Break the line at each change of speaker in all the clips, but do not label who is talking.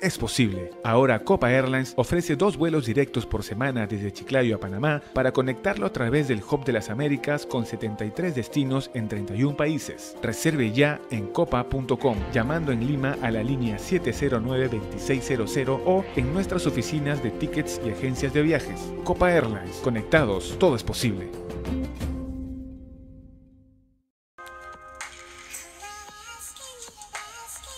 Es posible. Ahora Copa Airlines ofrece dos vuelos directos por semana desde Chiclayo a Panamá para conectarlo a través del Hub de las Américas con 73 destinos en 31 países. Reserve ya en copa.com llamando en Lima a la línea 709-2600 o en nuestras oficinas de tickets y agencias de viajes. Copa Airlines, conectados, todo es posible.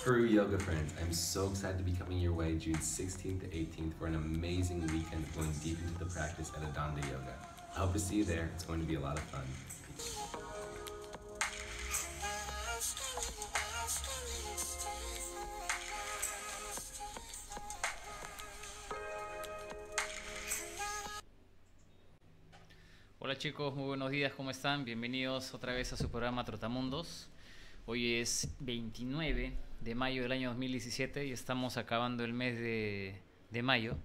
True yoga friends, I'm so excited to be coming your way June 16th to 18th for an amazing weekend going deep into the practice at Adanda Yoga. I hope to see you there. It's going to be a lot of fun.
Hola chicos, muy buenos días, ¿cómo están? Bienvenidos otra vez a su programa Trotamundos. Hoy es 29 de mayo del año 2017 y estamos acabando el mes de, mayo.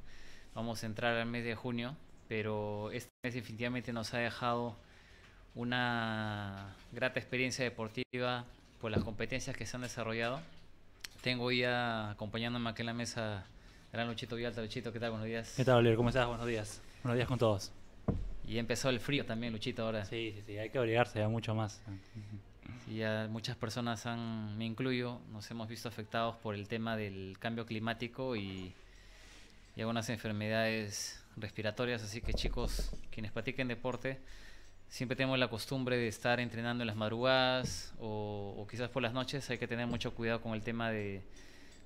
Vamos a entrar al mes de junio, pero este mes definitivamente nos ha dejado una grata experiencia deportiva por las competencias que se han desarrollado. Tengo ya acompañándome aquí en la mesa gran Luchito Vialta. Luchito, ¿qué tal? Buenos días. ¿Qué tal, Oliver? ¿Cómo estás? Buenos días.
Buenos días con todos.
Y empezó el frío también, Luchito, ahora. Sí, sí, sí, hay que abrigarse
ya mucho más.
Y muchas personas han, me incluyo, nos hemos visto afectados por el tema del cambio climático y, algunas enfermedades respiratorias. Así que chicos, quienes practiquen deporte, siempre tenemos la costumbre de estar entrenando en las madrugadas o, quizás por las noches. Hay que tener mucho cuidado con el tema de,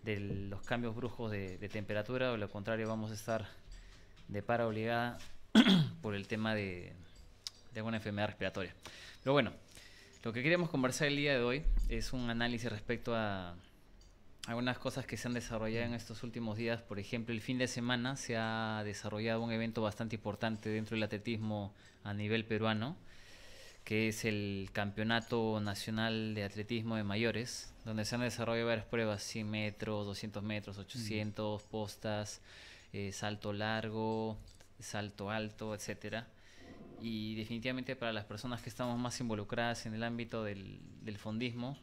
los cambios brujos de, temperatura, o lo contrario, vamos a estar de para obligada por el tema de, de alguna enfermedad respiratoria. Pero bueno, lo que queremos conversar el día de hoy es un análisis respecto a algunas cosas que se han desarrollado en estos últimos días. Por ejemplo, el fin de semana se ha desarrollado un evento bastante importante dentro del atletismo a nivel peruano, que es el Campeonato Nacional de Atletismo de Mayores, donde se han desarrollado varias pruebas, 100 metros, 200 metros, 800, postas, eh, salto largo, salto alto, etcétera y definitivamente para las personas que estamos más involucradas en el ámbito del, fondismo,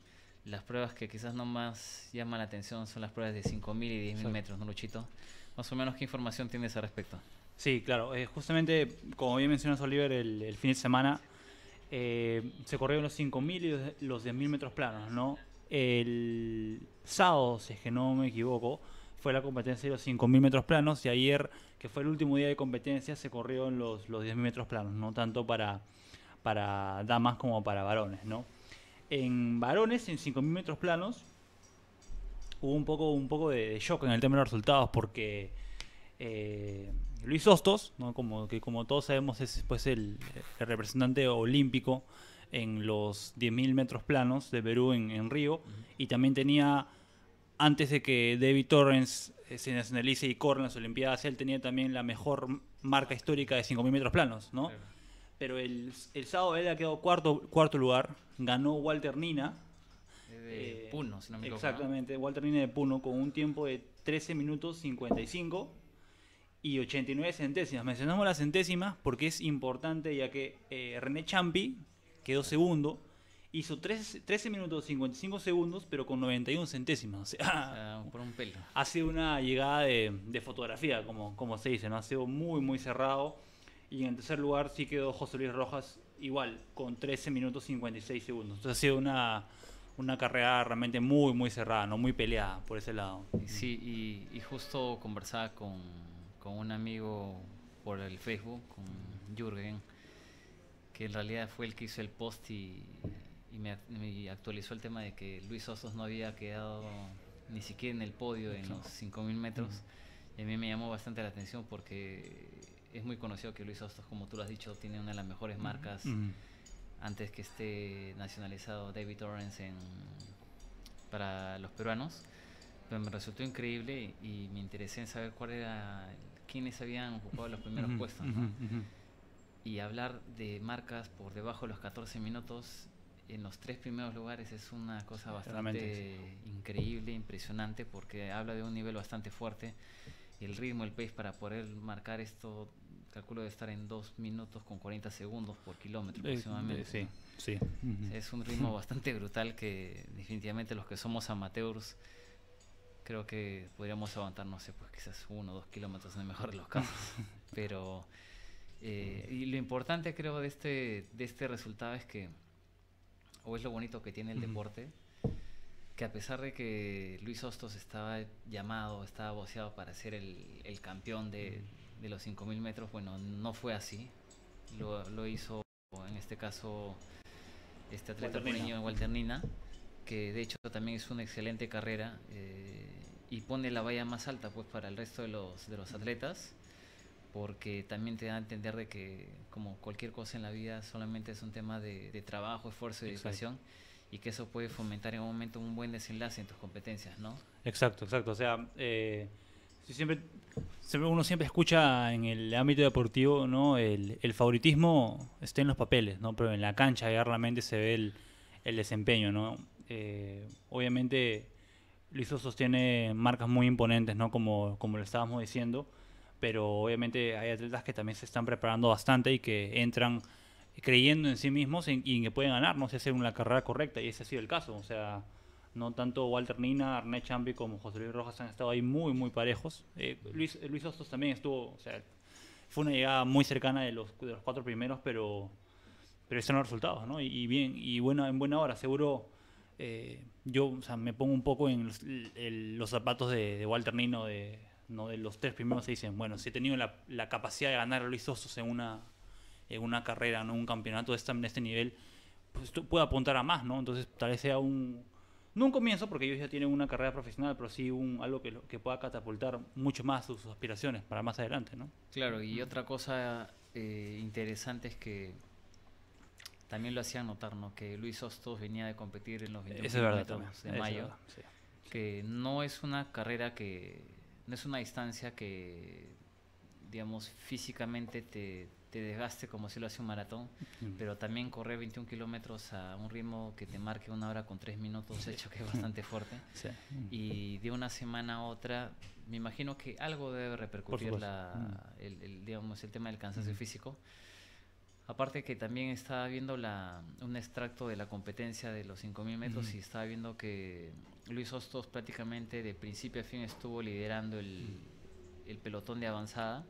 las pruebas que quizás no más llaman la atención son las pruebas de 5.000 y 10.000 metros, ¿no, Luchito? Más o menos, ¿qué información tienes al respecto? Sí, claro. Eh, justamente,
como bien mencionas, Oliver, el, fin de semana eh, se corrieron los 5.000 y los 10.000 metros planos, ¿no? El sábado, si es que no me equivoco, fue la competencia de los 5.000 metros planos y ayer, que fue el último día de competencia, se corrió los, los 10.000 metros planos, no tanto para, para damas como para varones, ¿no? En varones, en 5.000 metros planos, hubo un poco, un poco de shock en el tema de los resultados porque eh, Luis Hostos, como, que como todos sabemos es pues, el, representante olímpico en los 10.000 metros planos de Perú en, en Río, y también tenía antes de que David Torrens eh, se nacionalice y corra en las Olimpiadas, él tenía también la mejor marca histórica de 5.000 metros planos, ¿no? Pero el, el, sábado él ha quedado cuarto, cuarto lugar, ganó Walter Nina.
De eh, Puno, si no me equivoco.
Exactamente, Walter Nina de Puno con un tiempo de 13 minutos 55 y 89 centésimas. Mencionamos las centésimas porque es importante ya que eh, René Champi quedó segundo hizo 13, 13 minutos 55 segundos, pero con 91 centésimas. por un pelo. Ha sido una llegada de, fotografía, como, como se dice, ¿no? Ha sido muy, muy cerrado. Y en tercer lugar sí quedó José Luis Rojas, igual, con 13 minutos 56 segundos. Entonces ha sido una, una carrera realmente muy, muy cerrada, ¿no? Muy peleada por ese lado. Sí,
y, y justo conversaba con, con un amigo por el Facebook, con Jürgen que en realidad fue el que hizo el post y, y me, actualizó el tema de que Luis Osos no había quedado ni siquiera en el podio en los 5.000 metros. Y a mí me llamó bastante la atención porque es muy conocido que Luis Osos, como tú lo has dicho, tiene una de las mejores marcas antes que esté nacionalizado David Torrens para los peruanos. Pero me resultó increíble y me interesé en saber cuál era, quiénes habían ocupado los primeros puestos. Y hablar de marcas por debajo de los 14 minutos en los tres primeros lugares es una cosa bastante increíble, impresionante, porque habla de un nivel bastante fuerte. El ritmo, el pace para poder marcar esto, calculo de estar en 2 minutos con 40 segundos por kilómetro eh, aproximadamente. sí, sí. Es un ritmo bastante brutal que definitivamente los que somos amateurs creo que podríamos aguantar, no sé, pues quizás uno o dos kilómetros en el mejor de los casos. Pero eh, y lo importante creo de este, de este resultado es que o es lo bonito que tiene el deporte, que a pesar de que Luis Hostos estaba llamado, estaba boceado para ser el, campeón de, los 5.000 metros, bueno, no fue así. Lo, hizo, en este caso, este atleta niño Walter Nina, que de hecho también es una excelente carrera eh, y pone la valla más alta pues para el resto de los atletas porque también te da a entender de que como cualquier cosa en la vida solamente es un tema de, trabajo, esfuerzo y dedicación y que eso puede fomentar en un momento un buen desenlace en tus competencias, ¿no?
Exacto, exacto. O sea, eh, uno siempre escucha en el ámbito deportivo, ¿no? El, favoritismo está en los papeles, ¿no? Pero en la cancha ya realmente se ve el, desempeño, ¿no? Eh, obviamente Luiso sostiene marcas muy imponentes, ¿no? Como, como lo estábamos diciendo pero obviamente hay atletas que también se están preparando bastante y que entran creyendo en sí mismos y, que pueden ganar, no sé, hacer una carrera correcta, y ese ha sido el caso, o sea, no tanto Walter Nina, Arne Champi como José Luis Rojas han estado ahí muy, muy parejos. Eh, Luis, Luis también estuvo, o sea, fue una llegada muy cercana de los, de los cuatro primeros, pero, pero están los resultados, ¿no? Y, bien, y bueno, en buena hora, seguro. Eh, yo o sea, me pongo un poco en los, zapatos de, de Walter Nino, de, ¿no? De los tres primeros se dicen, bueno, si he tenido la, capacidad de ganar a Luis Osos en una, en una carrera, ¿no? Un campeonato de este nivel, pues puedo apuntar a más, ¿no? Entonces tal vez sea un... No un comienzo, porque ellos ya tienen una carrera profesional, pero sí un, algo que, que pueda catapultar mucho más sus, aspiraciones para más adelante, ¿no?
Claro, y otra cosa eh, interesante es que también lo hacían notar, ¿no? Que Luis Sostos venía de competir en los 21 es verdad, de mayo. Que no es una carrera que no es una distancia que, digamos, físicamente te, desgaste como si lo hace un maratón, pero también correr 21 kilómetros a un ritmo que te marque una hora con tres minutos, hecho que es bastante fuerte. Y de una semana a otra, me imagino que algo debe repercutir el, digamos, el tema del cansancio físico. Aparte que también estaba viendo la, un extracto de la competencia de los 5.000 metros y estaba viendo que Luis Hostos prácticamente de principio a fin estuvo liderando el, pelotón de avanzada.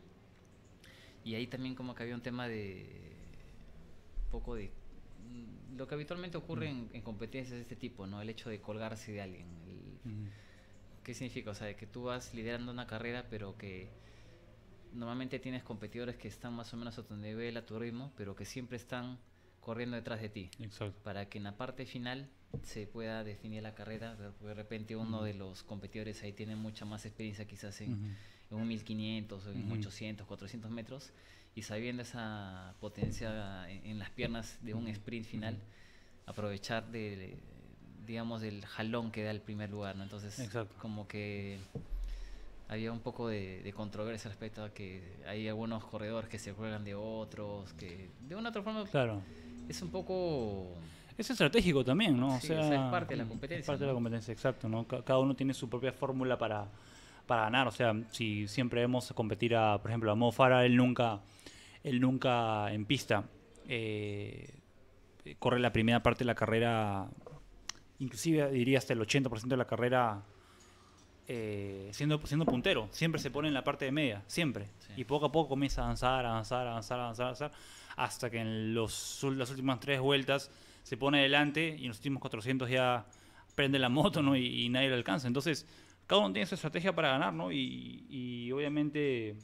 Y ahí también como que había un tema de un poco de mm, lo que habitualmente ocurre mm. en, competencias de este tipo, ¿no? El hecho de colgarse de alguien. Mm. ¿Qué significa? O sea, que tú vas liderando una carrera, pero que normalmente tienes competidores que están más o menos a tu nivel, a tu ritmo, pero que siempre están corriendo detrás de ti. Exacto. Para que en la parte final se pueda definir la carrera, de repente uno de los competidores ahí tiene mucha más experiencia quizás en, en 1500, en 400 metros, y sabiendo esa potencia en, las piernas de un sprint final, aprovechar de, digamos, del jalón que da el primer lugar, ¿no? Entonces, como que había un poco de, controversia respecto a que hay algunos corredores que se juegan de otros, que de una otra forma
claro. es un poco es estratégico también, ¿no? O sea, es parte de la competencia. Es parte de la competencia, exacto, ¿no? Cada uno tiene su propia fórmula para, para ganar. O sea, si siempre vemos competir a, por ejemplo, a Mo Farah, él nunca, él nunca en pista eh, corre la primera parte de la carrera, inclusive diría hasta el 80% de la carrera eh, siendo, siendo puntero. Siempre se pone en la parte de media, siempre. Y poco a poco comienza a avanzar, avanzar, avanzar, avanzar, avanzar, hasta que en los, las últimas tres vueltas se pone adelante y en los últimos 400 ya prende la moto ¿no? y, nadie le alcanza. Entonces, cada uno tiene su estrategia para ganar, ¿no? Y, obviamente,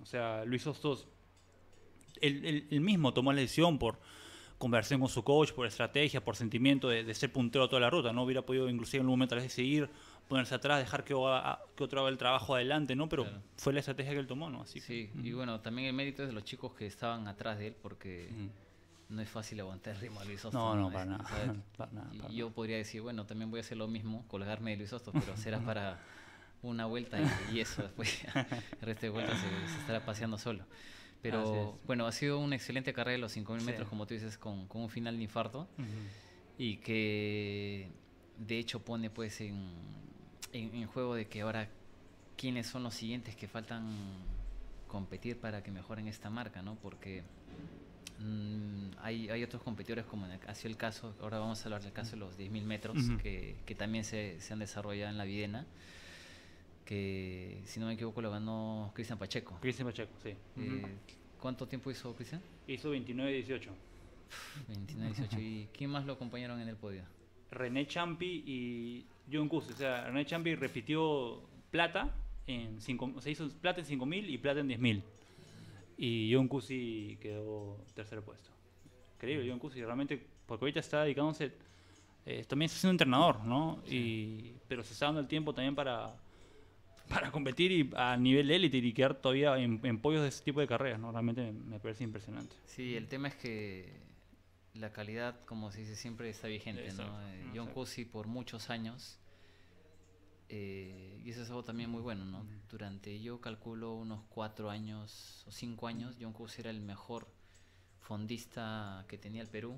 o sea, Luis Sostos, él, mismo tomó la decisión por conversación con su coach, por estrategia, por sentimiento de, ser puntero toda la ruta, ¿no? Hubiera podido inclusive en algún momento de seguir, ponerse atrás, dejar que, otro haga el trabajo adelante, ¿no? Pero fue la estrategia que él tomó, ¿no? Así sí, y bueno, también el mérito es de los chicos que estaban
atrás de él porque no es fácil aguantar el ritmo de Luis No, no, para, nada, Yo podría decir, bueno, también voy a hacer lo mismo, colgarme de Luis Soto, pero será para una vuelta y, eso después, el resto de vueltas se, estará paseando solo. Pero bueno, ha sido una excelente carrera de los 5.000 mil metros, como tú dices, con, un final de infarto y que de hecho pone pues en, juego de que ahora quiénes son los siguientes que faltan competir para que mejoren esta marca, ¿no? Porque Mm, hay, otros competidores, como ha sido el caso, ahora vamos a hablar del caso de los 10.000 metros, que, también se, han desarrollado en la Videna, que si no me equivoco lo ganó Cristian Pacheco. Cristian Pacheco, sí. Eh, ¿Cuánto tiempo hizo Cristian? Hizo 29-18. ¿Y quién más lo acompañaron en el podio?
René Champi y John Cus. O sea, René Champi repitió plata en cinco, se hizo plata en 5.000 y plata en 10.000. Y John Cusi quedó tercer puesto. Increíble, John Cusi, realmente, porque ahorita está dedicándose. Eh, eh, también está siendo entrenador, ¿no? Y, pero se está dando el tiempo también para, para competir a nivel élite y quedar todavía en, pollos de ese tipo de carreras, ¿no? Realmente me parece impresionante.
Sí, el tema es que la calidad, como se dice, siempre está vigente, ¿no? Eh, John Cusi por muchos años eh, y eso es algo también muy bueno, ¿no? Durante, yo calculo, unos cuatro años o cinco años, John Cus era el mejor fondista que tenía el Perú,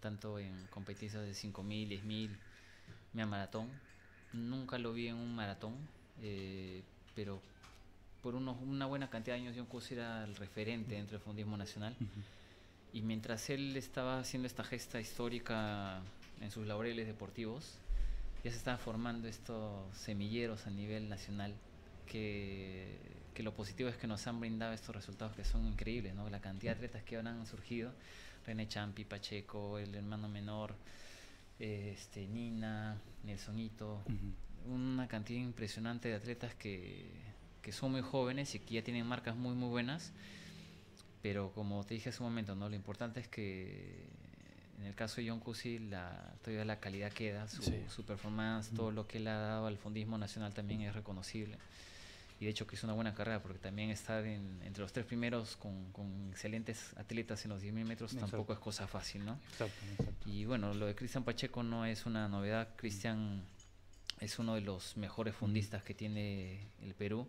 tanto en competencias de 5.000, 10.000, mi maratón. Nunca lo vi en un maratón, eh, pero por unos, una buena cantidad de años John Cus era el referente dentro del fondismo nacional. Y mientras él estaba haciendo esta gesta histórica en sus laureles deportivos, ya se están formando estos semilleros a nivel nacional que, lo positivo es que nos han brindado estos resultados que son increíbles, ¿no? La cantidad de atletas que ahora han surgido, René Champi, Pacheco, el hermano menor, este, Nina, Nelsonito, una cantidad impresionante de atletas que, que, son muy jóvenes y que ya tienen marcas muy muy buenas, pero como te dije hace un momento, Lo importante es que en el caso de John Cusi, la, todavía la calidad queda, su, su performance, todo lo que le ha dado al fundismo nacional también es reconocible. Y de hecho que hizo una buena carrera, porque también estar entre los tres primeros con, excelentes atletas en los 10.000 metros tampoco es cosa fácil, ¿no? Exacto, Y bueno, lo de Cristian Pacheco no es una novedad. Cristian es uno de los mejores fundistas que tiene el Perú.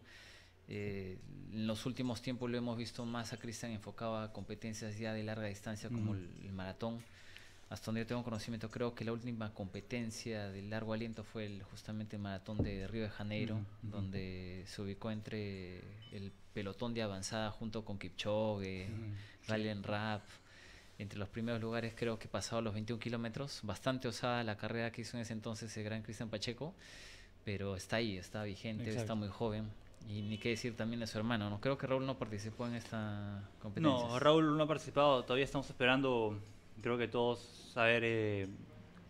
Eh, en los últimos tiempos lo hemos visto más a Cristian enfocado a competencias ya de larga distancia como el, maratón hasta donde yo tengo conocimiento, creo que la última competencia de largo aliento fue el, justamente el maratón de Río de Janeiro, donde se ubicó entre el pelotón de avanzada junto con Kipchoge, Rally -huh. Rap, entre los primeros lugares creo que pasado los 21 kilómetros, bastante osada la carrera que hizo en ese entonces el gran Cristian Pacheco, pero está ahí, está vigente, está muy joven, y ni qué decir también de su hermano, ¿no? Creo que Raúl no participó en esta competencia. No,
Raúl no ha participado, todavía estamos esperando creo que todos saber eh,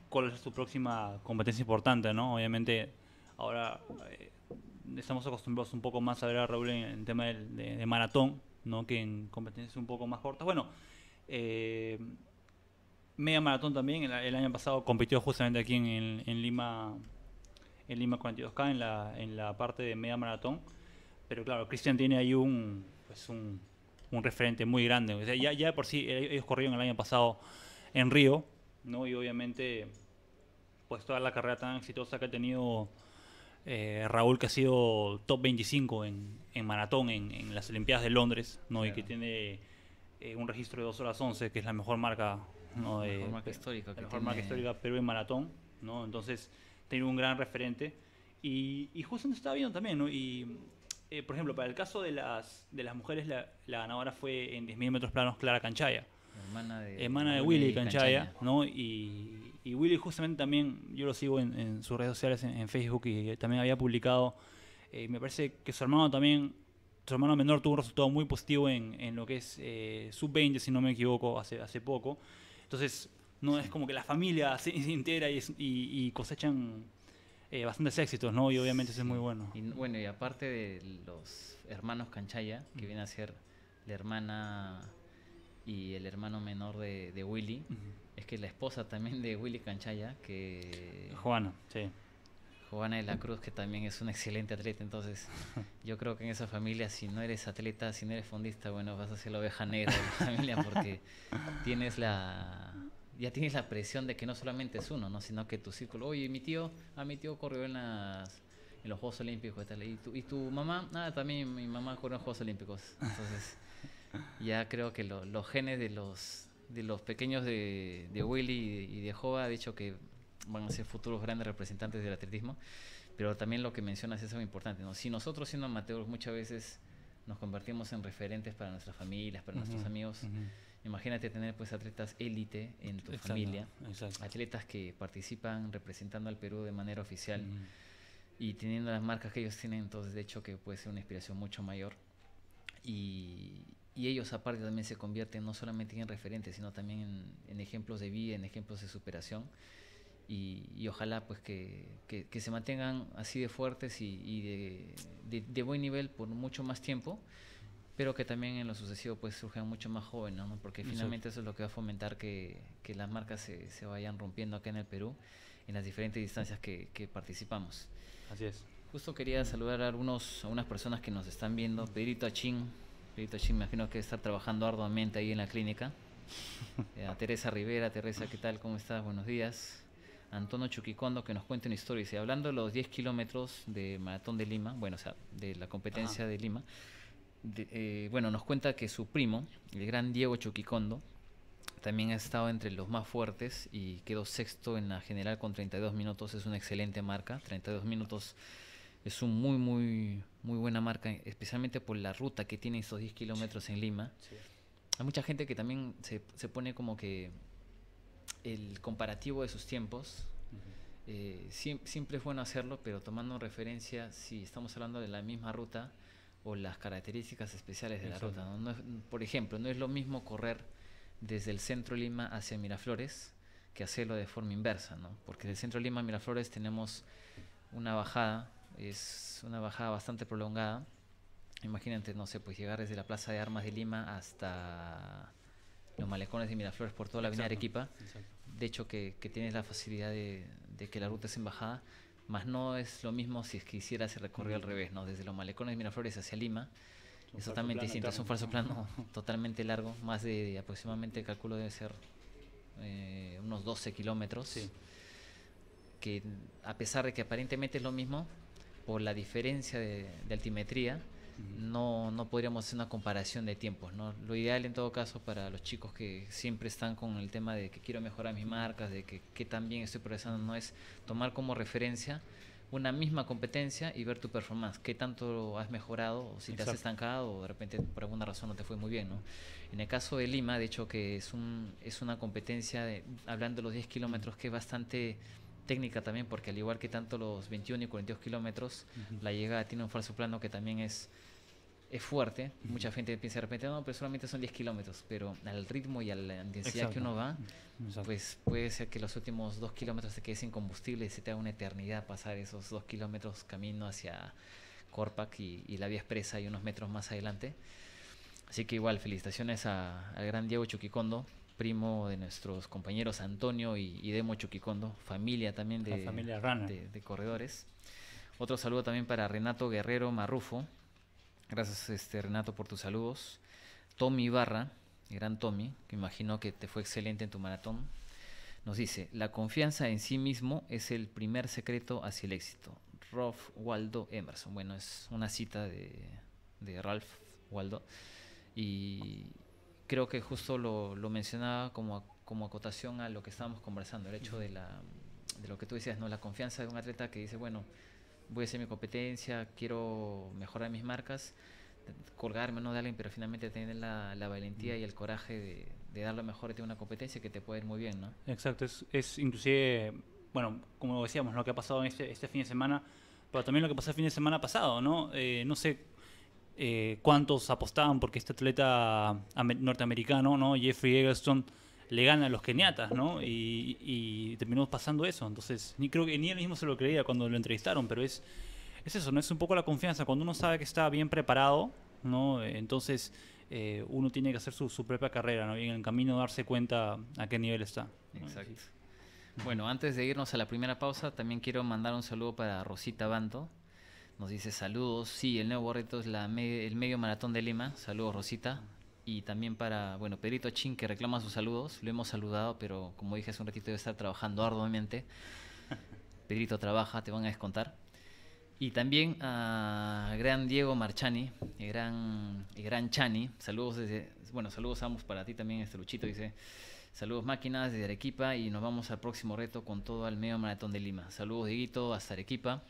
cuál es su próxima competencia importante, ¿no? Obviamente ahora eh, estamos acostumbrados un poco más a ver a Raúl en, el tema de, maratón, ¿no? Que en competencias un poco más cortas. Bueno, eh, media maratón también, el, año pasado compitió justamente aquí en, Lima en Lima 42K en la, en la parte de media maratón. Pero claro, Cristian tiene ahí un, pues un, un referente muy grande. ya, ya por sí, eh, ellos corrieron el año pasado en Río, ¿no? Y obviamente, pues toda la carrera tan exitosa que ha tenido eh, Raúl, que ha sido top 25 en, maratón en, las Olimpiadas de Londres, ¿no? Y que tiene eh, un registro de 2 horas 11, que es la mejor marca, ¿no? La mejor marca histórica. La mejor marca histórica, Perú en maratón, ¿no? Entonces, tiene un gran referente. Y, y nos estaba viendo también, ¿no? Eh, por ejemplo, para el caso de las, de las mujeres, la, ganadora fue en 10.000 metros planos Clara Canchaya. Hermana de, Willy, Canchaya, ¿no? Y, Willy justamente también, yo lo sigo en, sus redes sociales, en, Facebook, y también había publicado, eh, me parece que su hermano también, su hermano menor tuvo un resultado muy positivo en, en lo que es eh, sub-20, si no me equivoco, hace, hace poco. Entonces, no es como que la familia se, y cosechan eh, bastantes éxitos, ¿no? Y obviamente eso es muy bueno. Y, bueno, y aparte
de los hermanos Canchaya, que viene a ser la hermana y el hermano menor de, Willy, es que la esposa también de Willy Canchaya, que... Juana, sí. Juana de la Cruz, que también es un excelente atleta, entonces yo creo que en esa familia, si no eres atleta, si no eres fondista, bueno, vas a ser la oveja negra de la familia porque tienes la, ya tienes la presión de que no solamente es uno, ¿no? sino que tu círculo, oye, mi tío, ah, mi tío corrió en, los Juegos Olímpicos y tal, y tu, y tu mamá, ah, también mi mamá corrió en los Juegos Olímpicos. Entonces, ya creo que los genes de los, de los pequeños de, Willy y de Jova ha dicho que van a ser futuros grandes representantes del atletismo, pero también lo que mencionas es algo importante, ¿no? Si nosotros siendo amateurs muchas veces nos convertimos en referentes para nuestras familias, para nuestros amigos, Imagínate tener pues atletas élite en tu familia, atletas que participan representando al Perú de manera oficial y teniendo las marcas que ellos tienen, entonces de hecho que puede ser una inspiración mucho mayor. Y, ellos aparte también se convierten no solamente en referentes, sino también en, ejemplos de vida, en ejemplos de superación. Y, ojalá pues que, se mantengan así de fuertes y, de, de, de buen nivel por mucho más tiempo Espero que también en lo sucesivo pues surjan mucho más jóvenes, porque finalmente eso es lo que va a fomentar que, que las marcas se, se, vayan rompiendo acá en el Perú, en las diferentes distancias que, que participamos. Así es. Justo quería saludar a, algunos, a unas personas que nos están viendo. Pedrito Achín, Pedrito Achín, me imagino que está trabajando arduamente ahí en la clínica. Eh, a Teresa Rivera, Teresa, ¿qué tal? ¿Cómo estás? Buenos días. Antonio Chuquicondo que nos cuente una historia. hablando de los 10 kilómetros de Maratón de Lima, bueno, o sea, de la competencia de Lima, eh, bueno, nos cuenta que su primo, el gran Diego Chuquicondo, también ha estado entre los más fuertes y quedó sexto en la general con 32 minutos. Es una excelente marca. 32 minutos es una muy, muy, muy buena marca, especialmente por la ruta que tiene esos 10 kilómetros en Lima. Hay mucha gente que también se, pone como que el comparativo de sus tiempos. Eh, siempre, es bueno hacerlo, pero tomando referencia si estamos hablando de la misma ruta o las características especiales de la ruta. ¿no? por ejemplo, no es lo mismo correr desde el centro de Lima hacia Miraflores que hacerlo de forma inversa, ¿no? porque del centro de Lima a Miraflores tenemos una bajada, es una bajada bastante prolongada. Imagínate, no sé, pues llegar desde la Plaza de Armas de Lima hasta los malecones de Miraflores por toda la avenida de Arequipa. De hecho, que, tienes la facilidad de, de que la ruta es en bajada más no es lo mismo si es que hiciera al revés, ¿no? Desde los malecones de Miraflores hacia Lima. Es totalmente distinto, es un falso plano totalmente largo, más de, aproximadamente, el cálculo debe ser eh, unos 12 kilómetros. Que a pesar de que aparentemente es lo mismo, por la diferencia de altimetría, no, no podríamos hacer una comparación de tiempos. ¿no? Lo ideal en todo caso para los chicos que siempre están con el tema de que quiero mejorar mis marcas, de que, tan bien estoy progresando, no es tomar como referencia una misma competencia y ver tu performance, qué tanto has mejorado, o si te has estancado o de repente por alguna razón no te fue muy bien. En el caso de Lima, de hecho, que es, un, es una competencia, de, hablando de los 10 kilómetros, que es bastante técnica también, porque al igual que tanto los 21 y 42 kilómetros, la llegada tiene un falso plano que también es es fuerte. Mucha gente piensa de repente, no, pero solamente son 10 kilómetros, pero al ritmo y a la intensidad que uno va, pues puede ser que los últimos 2 kilómetros te quedes sin combustible y se te haga una eternidad pasar esos 2 kilómetros camino hacia Corpac y, la vía expresa y unos metros más adelante. Así que igual, felicitaciones al gran Diego Chuquicondo, primo de nuestros compañeros Antonio y, Demo Chuquicondo, familia también de corredores. Otro saludo también para Renato Guerrero Marrufo, Gracias, este, Renato, por tus saludos. Tommy Barra, gran Tommy, que imagino que te fue excelente en tu maratón, nos dice, la confianza en sí mismo es el primer secreto hacia el éxito. Ralph Waldo Emerson. Bueno, es una cita de, de Ralph Waldo. Y creo que justo lo, lo mencionaba como, como acotación a lo que estábamos conversando, el hecho de, la, de lo que tú decías, ¿no? la confianza de un atleta que dice, bueno, voy a hacer mi competencia, quiero mejorar mis marcas, colgarme no de alguien, pero finalmente tener la, valentía y el coraje de, dar lo mejor de una competencia que te puede ir muy bien, ¿no?
Exacto, es, inclusive, bueno, como decíamos, lo que ha pasado este, este, fin de semana, pero también lo que pasó el fin de semana pasado, ¿no? Eh, no sé eh, cuántos apostaban porque este atleta norteamericano, ¿no? Jeffrey Eggleston le a los keniatas, ¿no? Y, terminó pasando eso. Entonces, ni creo que ni él mismo se lo creía cuando lo entrevistaron, pero es, es eso, ¿no? Es un poco la confianza. Cuando uno sabe que está bien preparado, ¿no? Entonces, eh, uno tiene que hacer su, propia carrera,
¿no? Y en el camino darse cuenta a qué nivel está. Exacto. Bueno, antes de irnos a la primera pausa, también quiero mandar un saludo para Rosita Bando. Nos dice saludos. Sí, el nuevo reto es la el medio maratón de Lima. Saludos, Rosita y también para, bueno, Pedrito Chin que reclama sus saludos. Lo hemos saludado, pero como dije hace un ratito debe estar trabajando arduamente. Pedrito trabaja, te van a descontar. Y también a gran Diego Marchani, el gran, gran Chani. Saludos desde, bueno, saludos ambos para ti también, este Luchito dice. Saludos máquinas de Arequipa y nos vamos al próximo reto con todo al medio maratón de Lima. Saludos Dieguito hasta Arequipa.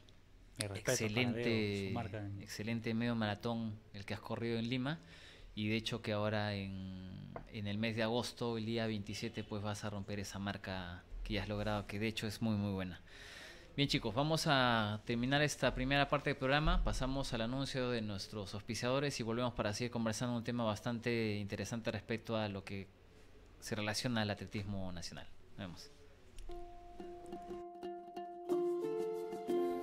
Excelente, excelente medio maratón el que has corrido en Lima y de hecho que ahora en, el mes de agosto, el día 27, pues vas a romper esa marca que ya has logrado, que de hecho es muy muy buena. Bien chicos, vamos a terminar esta primera parte del programa, pasamos al anuncio de nuestros auspiciadores y volvemos para seguir conversando un tema bastante interesante respecto a lo que se relaciona al atletismo nacional. Nos vemos.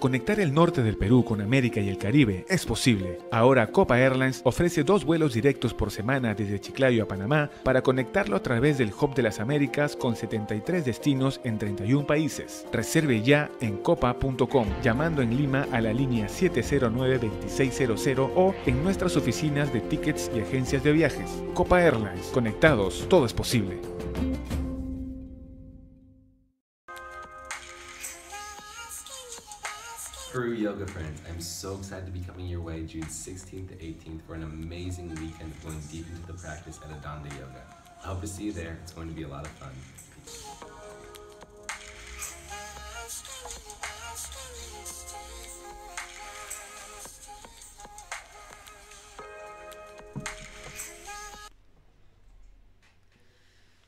Conectar el norte del Perú con América y el Caribe es posible. Ahora Copa Airlines ofrece dos vuelos directos por semana desde Chiclayo a Panamá para conectarlo a través del Hub de las Américas con 73 destinos en 31 países. Reserve ya en copa.com llamando en Lima a la línea 709-2600 o en nuestras oficinas de tickets y agencias de viajes. Copa Airlines, conectados, todo es posible. yoga friends. I'm so excited to be coming your way June 16th to 18th for an amazing weekend going deep into the practice at Adanda Yoga. I hope to see you there. It's going to be a lot of fun. Peace.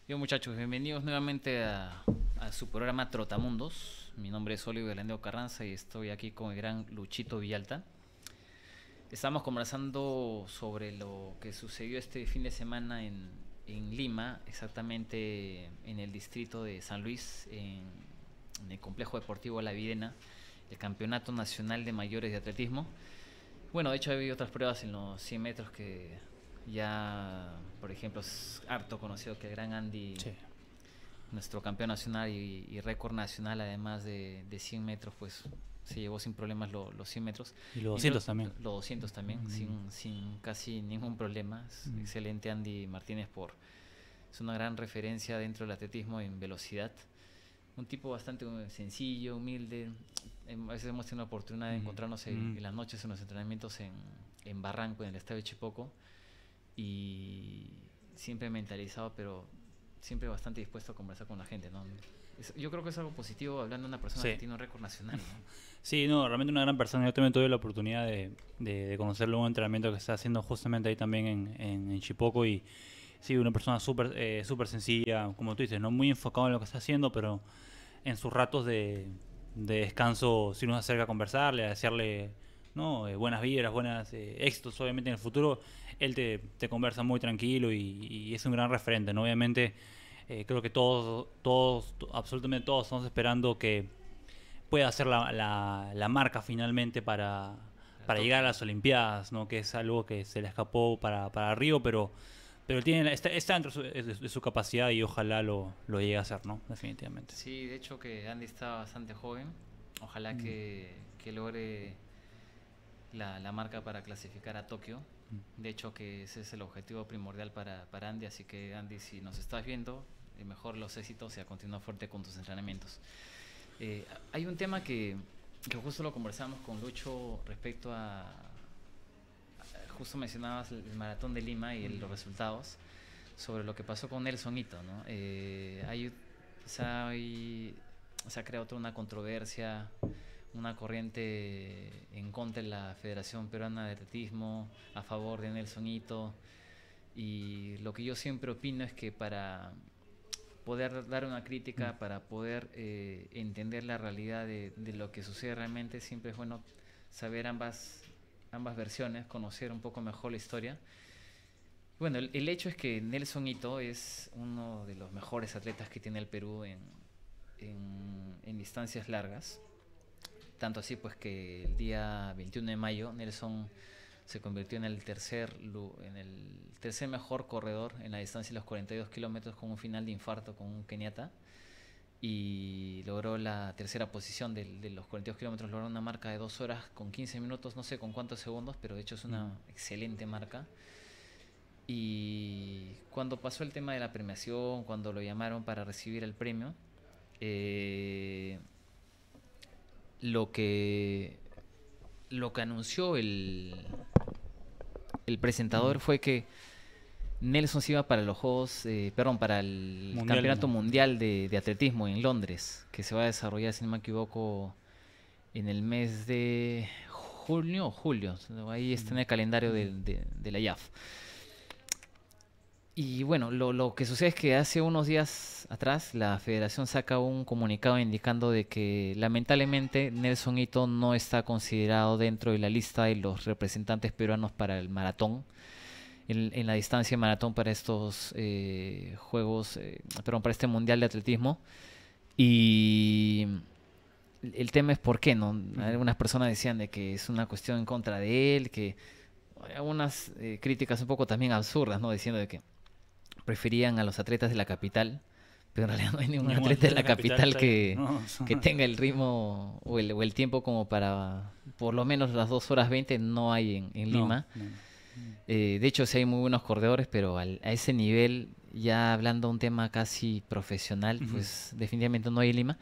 Yo muchachos, bienvenidos nuevamente a, a, su programa Trotamundos. Mi nombre es Oliver Lendeo Carranza y estoy aquí con el gran Luchito Villalta. Estamos conversando sobre lo que sucedió este fin de semana en, Lima, exactamente en el distrito de San Luis, en, el complejo deportivo La Videna, el Campeonato Nacional de Mayores de Atletismo. Bueno, de hecho ha habido otras pruebas en los 100 metros que ya, por ejemplo, es harto conocido que el gran Andy nuestro campeón nacional y, récord nacional, además de, de, 100 metros, pues se llevó sin problemas los 100 metros. Y los 200 también. Los 200 también, sin, sin casi ningún problema. Excelente Andy Martínez por... Es una gran referencia dentro del atletismo en velocidad. Un tipo bastante eh, sencillo, humilde. Em, a veces hemos tenido la oportunidad de encontrarnos en, las noches en los entrenamientos en, en Barranco, en el estadio de Chipoco. Y siempre mentalizado, pero siempre bastante dispuesto a conversar con la gente, ¿no? yo creo que es algo positivo hablando de una persona que tiene un récord nacional, ¿no?
Sí, no, realmente una gran persona. Yo también tuve la oportunidad de, conocerlo en un entrenamiento que está haciendo justamente ahí también en, en, Chipoco y sí, una persona súper eh, súper sencilla, como tú dices, no muy enfocado en lo que está haciendo, pero en sus ratos de, de descanso sí nos acerca a conversarle a decirle ¿no? Eh, buenas vibras, buenas eh, éxitos, obviamente en el futuro. Él te, conversa muy tranquilo y, es un gran referente, ¿no? Obviamente eh, creo que todos, todos, absolutamente todos estamos esperando que pueda hacer la, la, marca finalmente para, llegar a las Olimpiadas, ¿no? Que es algo que se le escapó para, para Río, pero pero tiene, está, dentro de su, capacidad y ojalá lo, llegue a hacer, ¿no? Definitivamente.
Sí, de hecho que Andy está bastante joven. Ojalá mm. que, que, logre la, marca para clasificar a Tokio. Mm. De hecho, que ese es el objetivo primordial para, Andy. Así que, Andy, si nos estás viendo, eh, mejor los éxitos y a continuar fuerte con tus entrenamientos. Eh, hay un tema que, justo lo conversamos con Lucho respecto a. justo mencionabas el, maratón de Lima y mm. los resultados sobre lo que pasó con Nelson ¿no? Eh, hay, se ha creado toda una controversia una corriente en contra de la Federación Peruana de Atletismo, a favor de Nelson Hito. Y lo que yo siempre opino es que para poder dar una crítica, mm. para poder eh, entender la realidad de, lo que sucede realmente, siempre es bueno saber ambas, ambas versiones, conocer un poco mejor la historia. Bueno, el, hecho es que Nelson Hito es uno de los mejores atletas que tiene el Perú en, en, en distancias largas. Tanto así pues que el día 21 de mayo Nelson se convirtió en el tercer, en el tercer mejor corredor en la distancia de los 42 kilómetros con un final de infarto con un keniata y logró la tercera posición de, los 42 kilómetros, logró una marca de dos horas con 15 minutos, no sé con cuántos segundos, pero de hecho es una mm. excelente marca. Y cuando pasó el tema de la premiación, cuando lo llamaron para recibir el premio, eh, lo que lo que anunció el, el presentador mm. fue que Nelson se iba para los Juegos, eh, perdón, para el Campeonato Mundial de, Atletismo en Londres, que se va a desarrollar, si no me equivoco, en el mes de junio o julio. Ahí está en el mm. calendario mm. de, de la IAF. Y bueno, lo, que sucede es que hace unos días atrás la federación saca un comunicado indicando de que lamentablemente Nelson Hito no está considerado dentro de la lista de los representantes peruanos para el maratón, en, la distancia de maratón para estos eh, juegos, eh, perdón, para este Mundial de Atletismo. Y el tema es por qué, ¿no? Algunas personas decían de que es una cuestión en contra de él, que algunas eh, críticas un poco también absurdas, ¿no? Diciendo de que preferían a los atletas de la capital, pero en realidad no hay ningún atleta de la, capital, que, tenga el ritmo o el, tiempo como para por lo menos las 2 horas 20 no hay en, Lima. Eh, de hecho, sí hay muy buenos corredores, pero a ese nivel, ya hablando un tema casi profesional, pues definitivamente no hay en Lima.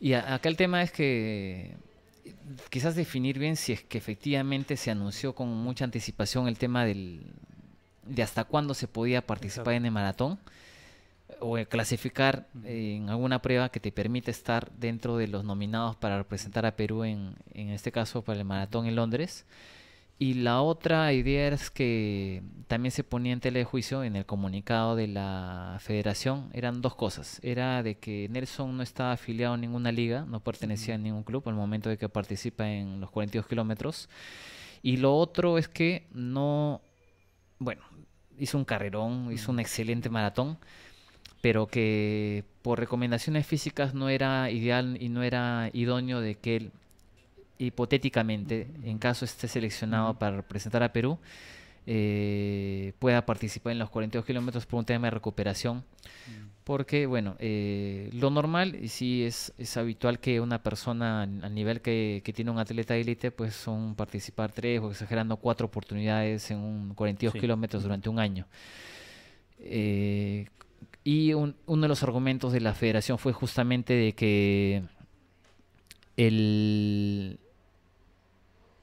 Y acá el tema es que quizás definir bien si es que efectivamente se anunció con mucha anticipación el tema del, de hasta cuándo se podía participar en el maratón o clasificar en alguna prueba que te permite estar dentro de los nominados para representar a Perú en, en este caso para el maratón en Londres. Y la otra idea es que también se ponía en tela juicio en el comunicado de la federación, eran dos cosas. Era de que Nelson no estaba afiliado a ninguna liga, no pertenecía a ningún club al momento de que participa en los 42 kilómetros. Y lo otro es que no bueno, hizo un carrerón, hizo un excelente maratón, pero que por recomendaciones físicas no era ideal y no era idóneo de que él, hipotéticamente, en caso esté seleccionado para representar a Perú, eh, pueda participar en los 42 kilómetros por un tema de recuperación. Mm. Porque, bueno, eh, lo normal y si es, es, habitual que una persona a nivel que, tiene un atleta de élite, pues son participar tres o exagerando cuatro oportunidades en un 42 kilómetros durante un año. Eh, y uno de los argumentos de la federación fue justamente de que el,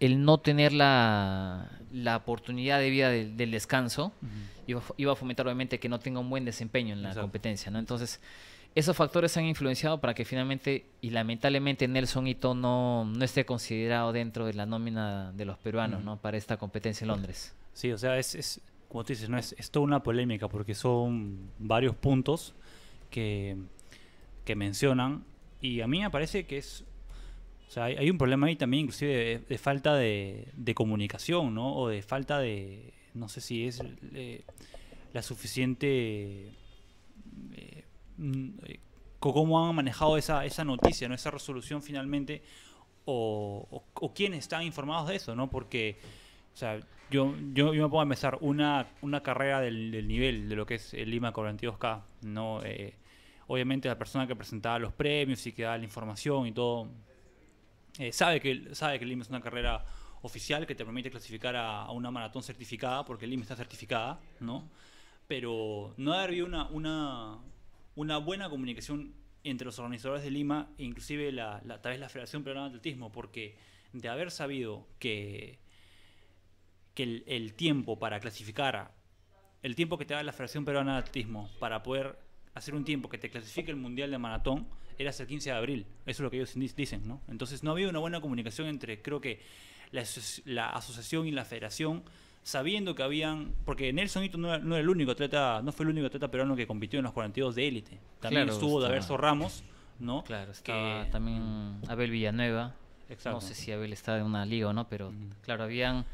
el no tener la, oportunidad de vida del, descanso iba, a fomentar obviamente que no tenga un buen desempeño en la competencia, ¿no? Entonces, esos factores han influenciado para que finalmente y lamentablemente Nelson Ito no, no esté considerado dentro de la nómina de los peruanos, ¿no? Para esta competencia en Londres. Sí, o sea, es, como tú dices, ¿no? Es, toda una polémica porque son
varios puntos que, que mencionan y a mí me parece que es o sea, hay, un problema ahí también inclusive de, falta de, comunicación, ¿no? O de falta de, no sé si es eh, la suficiente... Eh, mm, eh, cómo han manejado esa, esa noticia, ¿no? Esa resolución finalmente, o, quiénes están informados de eso, ¿no? Porque... O sea, yo, yo, yo me pongo a empezar una, una carrera del, nivel de lo que es el Lima 42K. ¿no? obviamente la persona que presentaba los premios y que daba la información y todo, sabe, eh, que, sabe que el es una carrera oficial que te permite clasificar a, una maratón certificada, porque Lima está certificada, ¿no? Pero no ha habido una, buena comunicación entre los organizadores de Lima e inclusive la, través de la Federación Peruana de Atletismo, porque de haber sabido que, el, el tiempo para clasificar, el tiempo que te da la Federación Peruana de Atletismo para poder hacer un tiempo que te clasifique el Mundial de Maratón era hasta el 15 de abril. Eso es lo que ellos dicen, ¿no? Entonces no había una buena comunicación entre, creo que, la, asociación y la federación, sabiendo que habían... Porque Nelson Hito no, el único atleta, no fue el único atleta peruano que compitió en los 42 de élite. También estuvo Daverso
Ramos, ¿no? Claro, estaba que... también Abel Villanueva. No sé si Abel está en una liga o no, pero claro, habían...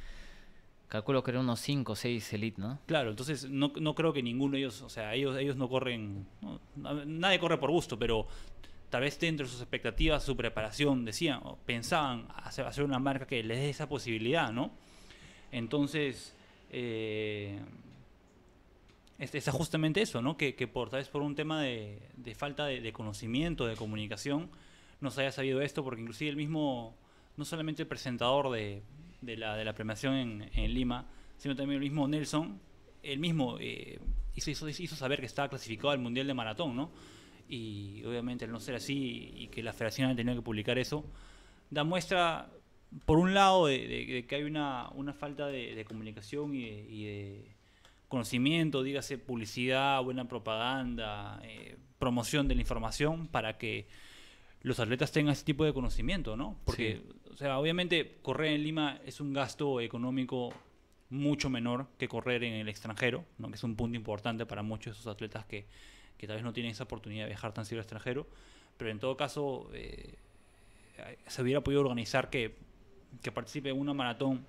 Calculo que eran unos 5 o 6 élites, ¿no?
Claro, entonces no, creo que ninguno de ellos, o sea, ellos, ellos no corren, nadie corre por gusto, pero tal vez dentro de sus expectativas, su preparación, decían, o pensaban hacer una marca que les dé esa posibilidad, ¿no? Entonces, eh, es, justamente eso, ¿no? Que, que, por, tal vez por un tema de, falta de, conocimiento, de comunicación, no se haya sabido esto, porque inclusive el mismo, no solamente el presentador de, la, premiación en, Lima, sino también el mismo Nelson, el mismo eh, hizo, hizo saber que estaba clasificado al Mundial de Maratón, ¿no? y obviamente al no ser así y que la federación haya tenido que publicar eso, da muestra, por un lado, de, que hay una, falta de, comunicación y, de, conocimiento, dígase publicidad, buena propaganda, eh, promoción de la información para que los atletas tengan ese tipo de conocimiento, ¿no? Porque, o sea, obviamente correr en Lima es un gasto económico mucho menor que correr en el extranjero, Que es un punto importante para muchos de esos atletas que, que tal vez no tienen esa oportunidad de viajar tan siendo extranjero, pero en todo caso eh, se hubiera podido organizar que, que participe en una maratón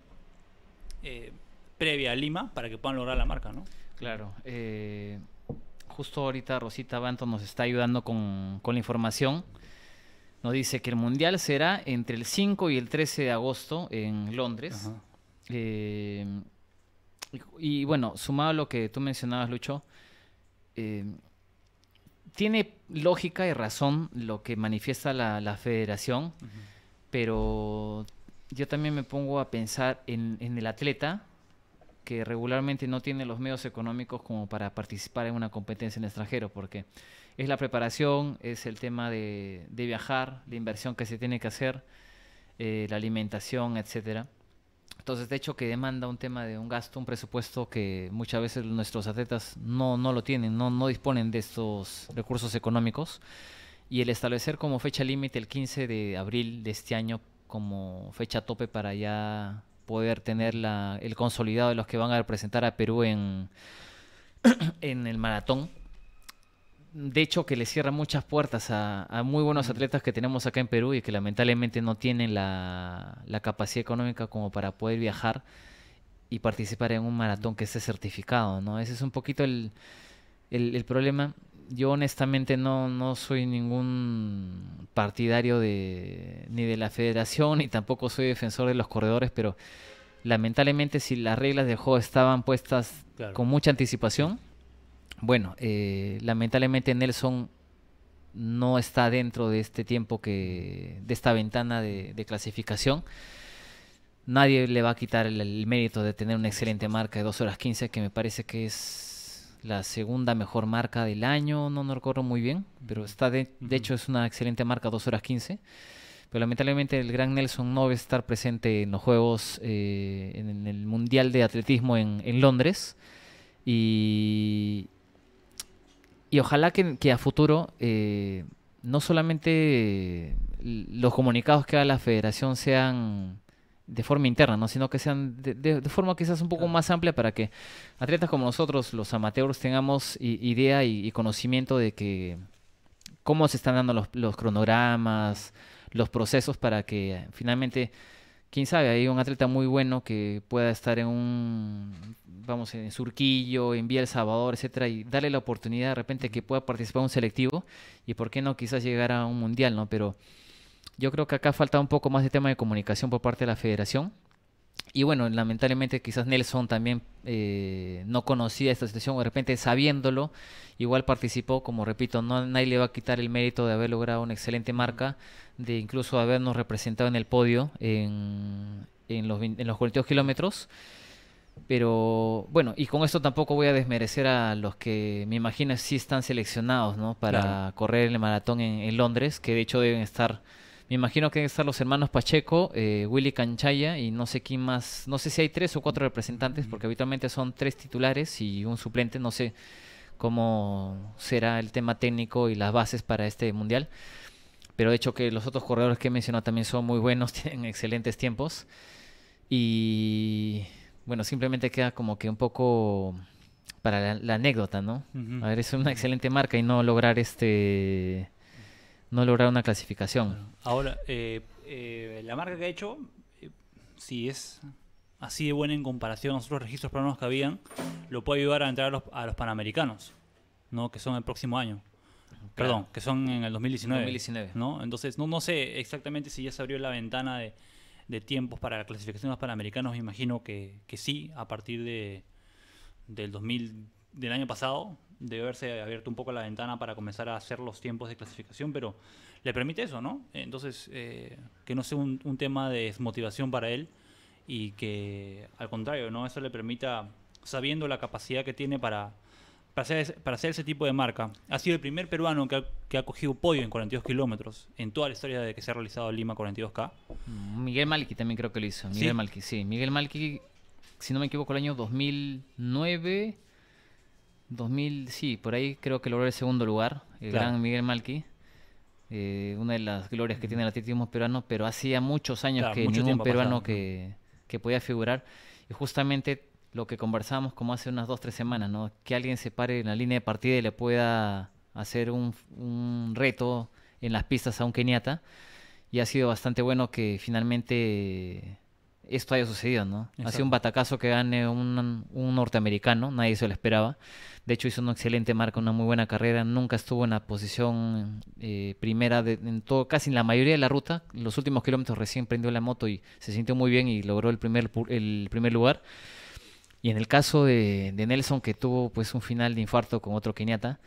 eh, previa a Lima para que puedan lograr la marca, ¿no?
Claro. Eh, justo ahorita Rosita Banto nos está ayudando con, la información. Nos dice que el Mundial será entre el 5 y el 13 de agosto en Londres. y, bueno, sumado a lo que tú mencionabas, Lucho, tiene lógica y razón lo que manifiesta la, federación, pero yo también me pongo a pensar en, el atleta que regularmente no tiene los medios económicos como para participar en una competencia en el extranjero, porque es la preparación, es el tema de, viajar, la inversión que se tiene que hacer, eh, la alimentación, etcétera. Entonces, de hecho, que demanda un tema de un gasto, un presupuesto que muchas veces nuestros atletas no, lo tienen, no, disponen de estos recursos económicos. Y el establecer como fecha límite el 15 de abril de este año como fecha tope para ya poder tener la, el consolidado de los que van a representar a Perú en, en el maratón, de hecho que le cierra muchas puertas a, muy buenos atletas que tenemos acá en Perú y que lamentablemente no tienen la, capacidad económica como para poder viajar y participar en un maratón que esté certificado, ¿no? Ese es un poquito el, problema. Yo honestamente no, no, soy ningún partidario de, ni de la federación y tampoco soy defensor de los corredores, pero lamentablemente si las reglas de juego estaban puestas con mucha anticipación, bueno, eh, lamentablemente Nelson no está dentro de este tiempo que, de esta ventana de, clasificación. Nadie le va a quitar el, mérito de tener una excelente marca de 2 horas 15, que me parece que es la segunda mejor marca del año, no, no recuerdo muy bien, pero está de, hecho es una excelente marca 2 horas 15 pero lamentablemente el gran Nelson no va a estar presente en los Juegos, eh, en el Mundial de Atletismo en, en Londres. Y, y ojalá que, a futuro eh, no solamente los comunicados que haga la federación sean de forma interna, ¿no? sino que sean de, forma quizás un poco más amplia para que atletas como nosotros, los amateurs, tengamos idea y, conocimiento de que cómo se están dando los cronogramas, los procesos para que finalmente quién sabe, hay un atleta muy bueno que pueda estar en un, vamos, en Surquillo, en Vía El Salvador, etcétera, y darle la oportunidad de repente que pueda participar en un selectivo y por qué no quizás llegar a un mundial, ¿no? Pero yo creo que acá falta un poco más de tema de comunicación por parte de la federación y bueno, lamentablemente quizás Nelson también eh, no conocía esta situación o de repente sabiéndolo, igual participó, como repito, no, nadie le va a quitar el mérito de haber logrado una excelente marca, de incluso habernos representado en el podio en, en los, en 42 kilómetros. Pero bueno, y con esto tampoco voy a desmerecer a los que me imagino sí están seleccionados ¿no? para correr el maratón en, en Londres, que de hecho deben estar me imagino que están los hermanos Pacheco, eh, Willy Canchaya y no sé quién más. No sé si hay tres o cuatro representantes, porque habitualmente son tres titulares y un suplente. No sé cómo será el tema técnico y las bases para este mundial. Pero de hecho que los otros corredores que he mencionado también son muy buenos, tienen excelentes tiempos. Y bueno, simplemente queda como que un poco para la, anécdota, ¿no? A ver, es una excelente marca y no lograr este no lograr una clasificación.
Ahora, eh, eh, la marca que ha hecho, eh, si es así de buena en comparación a los otros registros planos que habían, lo puede ayudar a entrar a los, Panamericanos, ¿no? que son el próximo año. Perdón, que son en el 2019. 2019. ¿no? Entonces, no, no sé exactamente si ya se abrió la ventana de, tiempos para la clasificación de los Panamericanos, me imagino que, que sí, a partir de, del 2000, del año pasado, debe haberse abierto un poco la ventana para comenzar a hacer los tiempos de clasificación, pero le permite eso, ¿no? Entonces, eh, que no sea un, tema de desmotivación para él y que, al contrario, ¿no? Eso le permita, sabiendo la capacidad que tiene para, hacer, ese tipo de marca, ha sido el primer peruano que ha, que ha cogido podio en 42 kilómetros en toda la historia de que se ha
realizado Lima 42K. Mm, Miguel Malqui también creo que lo hizo. Miguel ¿Sí? sí. Miguel Malqui, si no me equivoco, el año 2009 2000, sí, por ahí creo que logró el segundo lugar, el gran Miguel Malqui. Eh, una de las glorias que tiene el atletismo peruano, pero hacía muchos años que ningún peruano que, podía figurar. Y justamente lo que conversamos como hace unas dos, tres semanas, ¿no? Que alguien se pare en la línea de partida y le pueda hacer un, un reto en las pistas a un keniata. Y ha sido bastante bueno que finalmente esto haya sucedido, ¿no? Ha sido un batacazo que gane un, norteamericano, nadie se lo esperaba. De hecho, hizo una excelente marca, una muy buena carrera, nunca estuvo en la posición eh, primera, en todo, casi en la mayoría de la ruta. Los últimos kilómetros recién prendió la moto y se sintió muy bien y logró el primer, el primer lugar. Y en el caso de, Nelson, que tuvo pues un final de infarto con otro Kenyatta,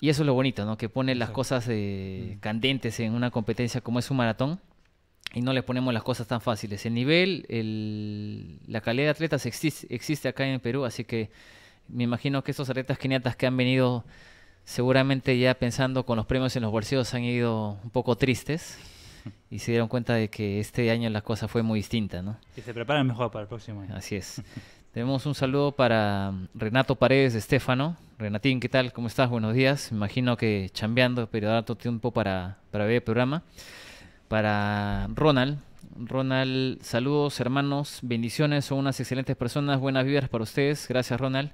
y eso es lo bonito, ¿no? Que pone las cosas eh, candentes en una competencia como es un maratón y no le ponemos las cosas tan fáciles. El nivel, la calidad de atletas existe, existe acá en Perú, así que me imagino que estos atletas keniatas que han venido seguramente ya pensando con los premios en los bolsillos han ido un poco tristes y se dieron cuenta de que este año la cosa fue muy distinta, ¿no? Y se preparan mejor para el próximo año. Así es. Tenemos un saludo para um, Renato Paredes de Estefano. Renatín, ¿qué tal? ¿Cómo estás? Buenos días. Me imagino que chambeando, pero dar tu tiempo para, para ver el programa para Ronald. Ronald, saludos hermanos, bendiciones, son unas excelentes personas, buenas vibras para ustedes, gracias Ronald.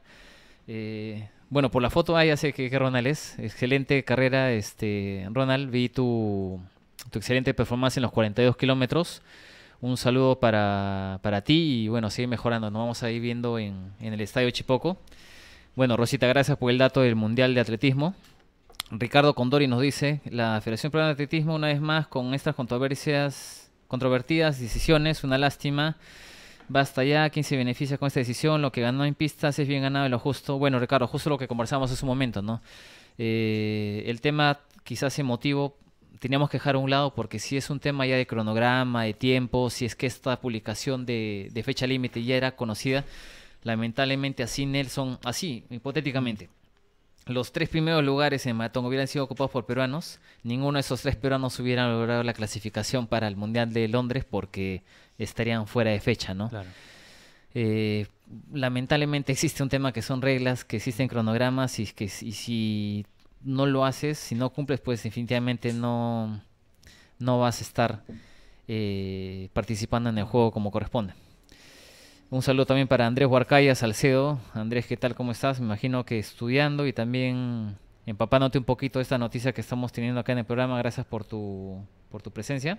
Eh, bueno, por la foto, ahí ya que, Ronald es, excelente carrera, este, Ronald, vi tu, excelente performance en los 42 kilómetros, un saludo para, para, ti y bueno, sigue mejorando, nos vamos a ir viendo en, en el Estadio Chipoco. Bueno, Rosita, gracias por el dato del Mundial de Atletismo. Ricardo Condori nos dice, la Federación Peruana de Atletismo una vez más con estas controversias, controvertidas decisiones, una lástima. Basta ya, ¿quién se beneficia con esta decisión? Lo que ganó en pistas es bien ganado y lo justo. Bueno, Ricardo, justo lo que conversamos hace un momento, ¿no? Eh, el tema quizás emotivo teníamos que dejar a un lado porque si es un tema ya de cronograma, de tiempo, si es que esta publicación de, de fecha límite ya era conocida, lamentablemente así Nelson, así, hipotéticamente los tres primeros lugares en maratón hubieran sido ocupados por peruanos, ninguno de esos tres peruanos hubiera logrado la clasificación para el Mundial de Londres porque estarían fuera de fecha, ¿no? Eh, lamentablemente existe un tema que son reglas, que existen cronogramas y que si no lo haces, si no cumples, pues definitivamente no, no vas a estar eh, participando en el juego como corresponde. Un saludo también para Andrés Huarcaya Salcedo. Andrés, ¿qué tal? ¿Cómo estás? Me imagino que estudiando y también empapándote un poquito esta noticia que estamos teniendo acá en el programa. Gracias por tu, por tu presencia.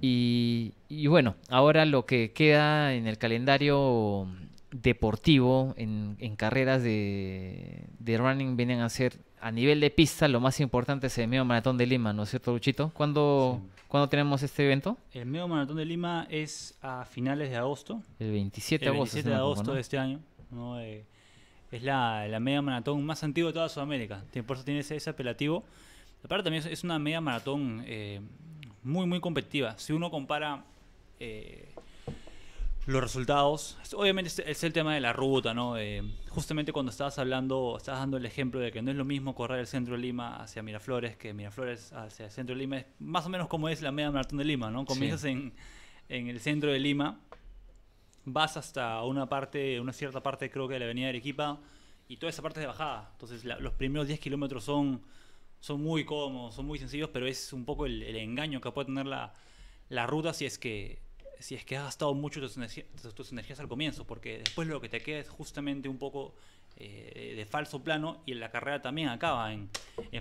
Y, bueno, ahora lo que queda en el calendario deportivo, en, carreras de, de running, vienen a ser a nivel de pista, lo más importante es el medio maratón de Lima, ¿no es cierto, Luchito? ¿Cuándo, tenemos este evento?
El medio maratón de Lima es a finales de agosto. El 27 de agosto. El 27 de agosto, de este año. Eh, es la, la media maratón más antigua de toda Sudamérica. Por eso tiene ese, apelativo. Aparte también es una media maratón eh, muy, muy competitiva. Si uno compara eh, los resultados. Obviamente este, es el tema de la ruta, ¿no? Eh, justamente cuando estabas hablando, estabas dando el ejemplo de que no es lo mismo correr el centro de Lima hacia Miraflores que Miraflores hacia el centro de Lima. Es más o menos como es la media maratón de Lima, ¿no? Comienzas en, el centro de Lima, vas hasta una parte, una cierta parte creo que de la avenida Arequipa y toda esa parte es de bajada. Entonces los primeros 10 kilómetros son, son muy cómodos, son muy sencillos, pero es un poco el, engaño que puede tener la, la ruta si es que si es que has gastado mucho tus, energías al comienzo, porque después lo que te queda es justamente un poco eh, de falso plano y la carrera también acaba en,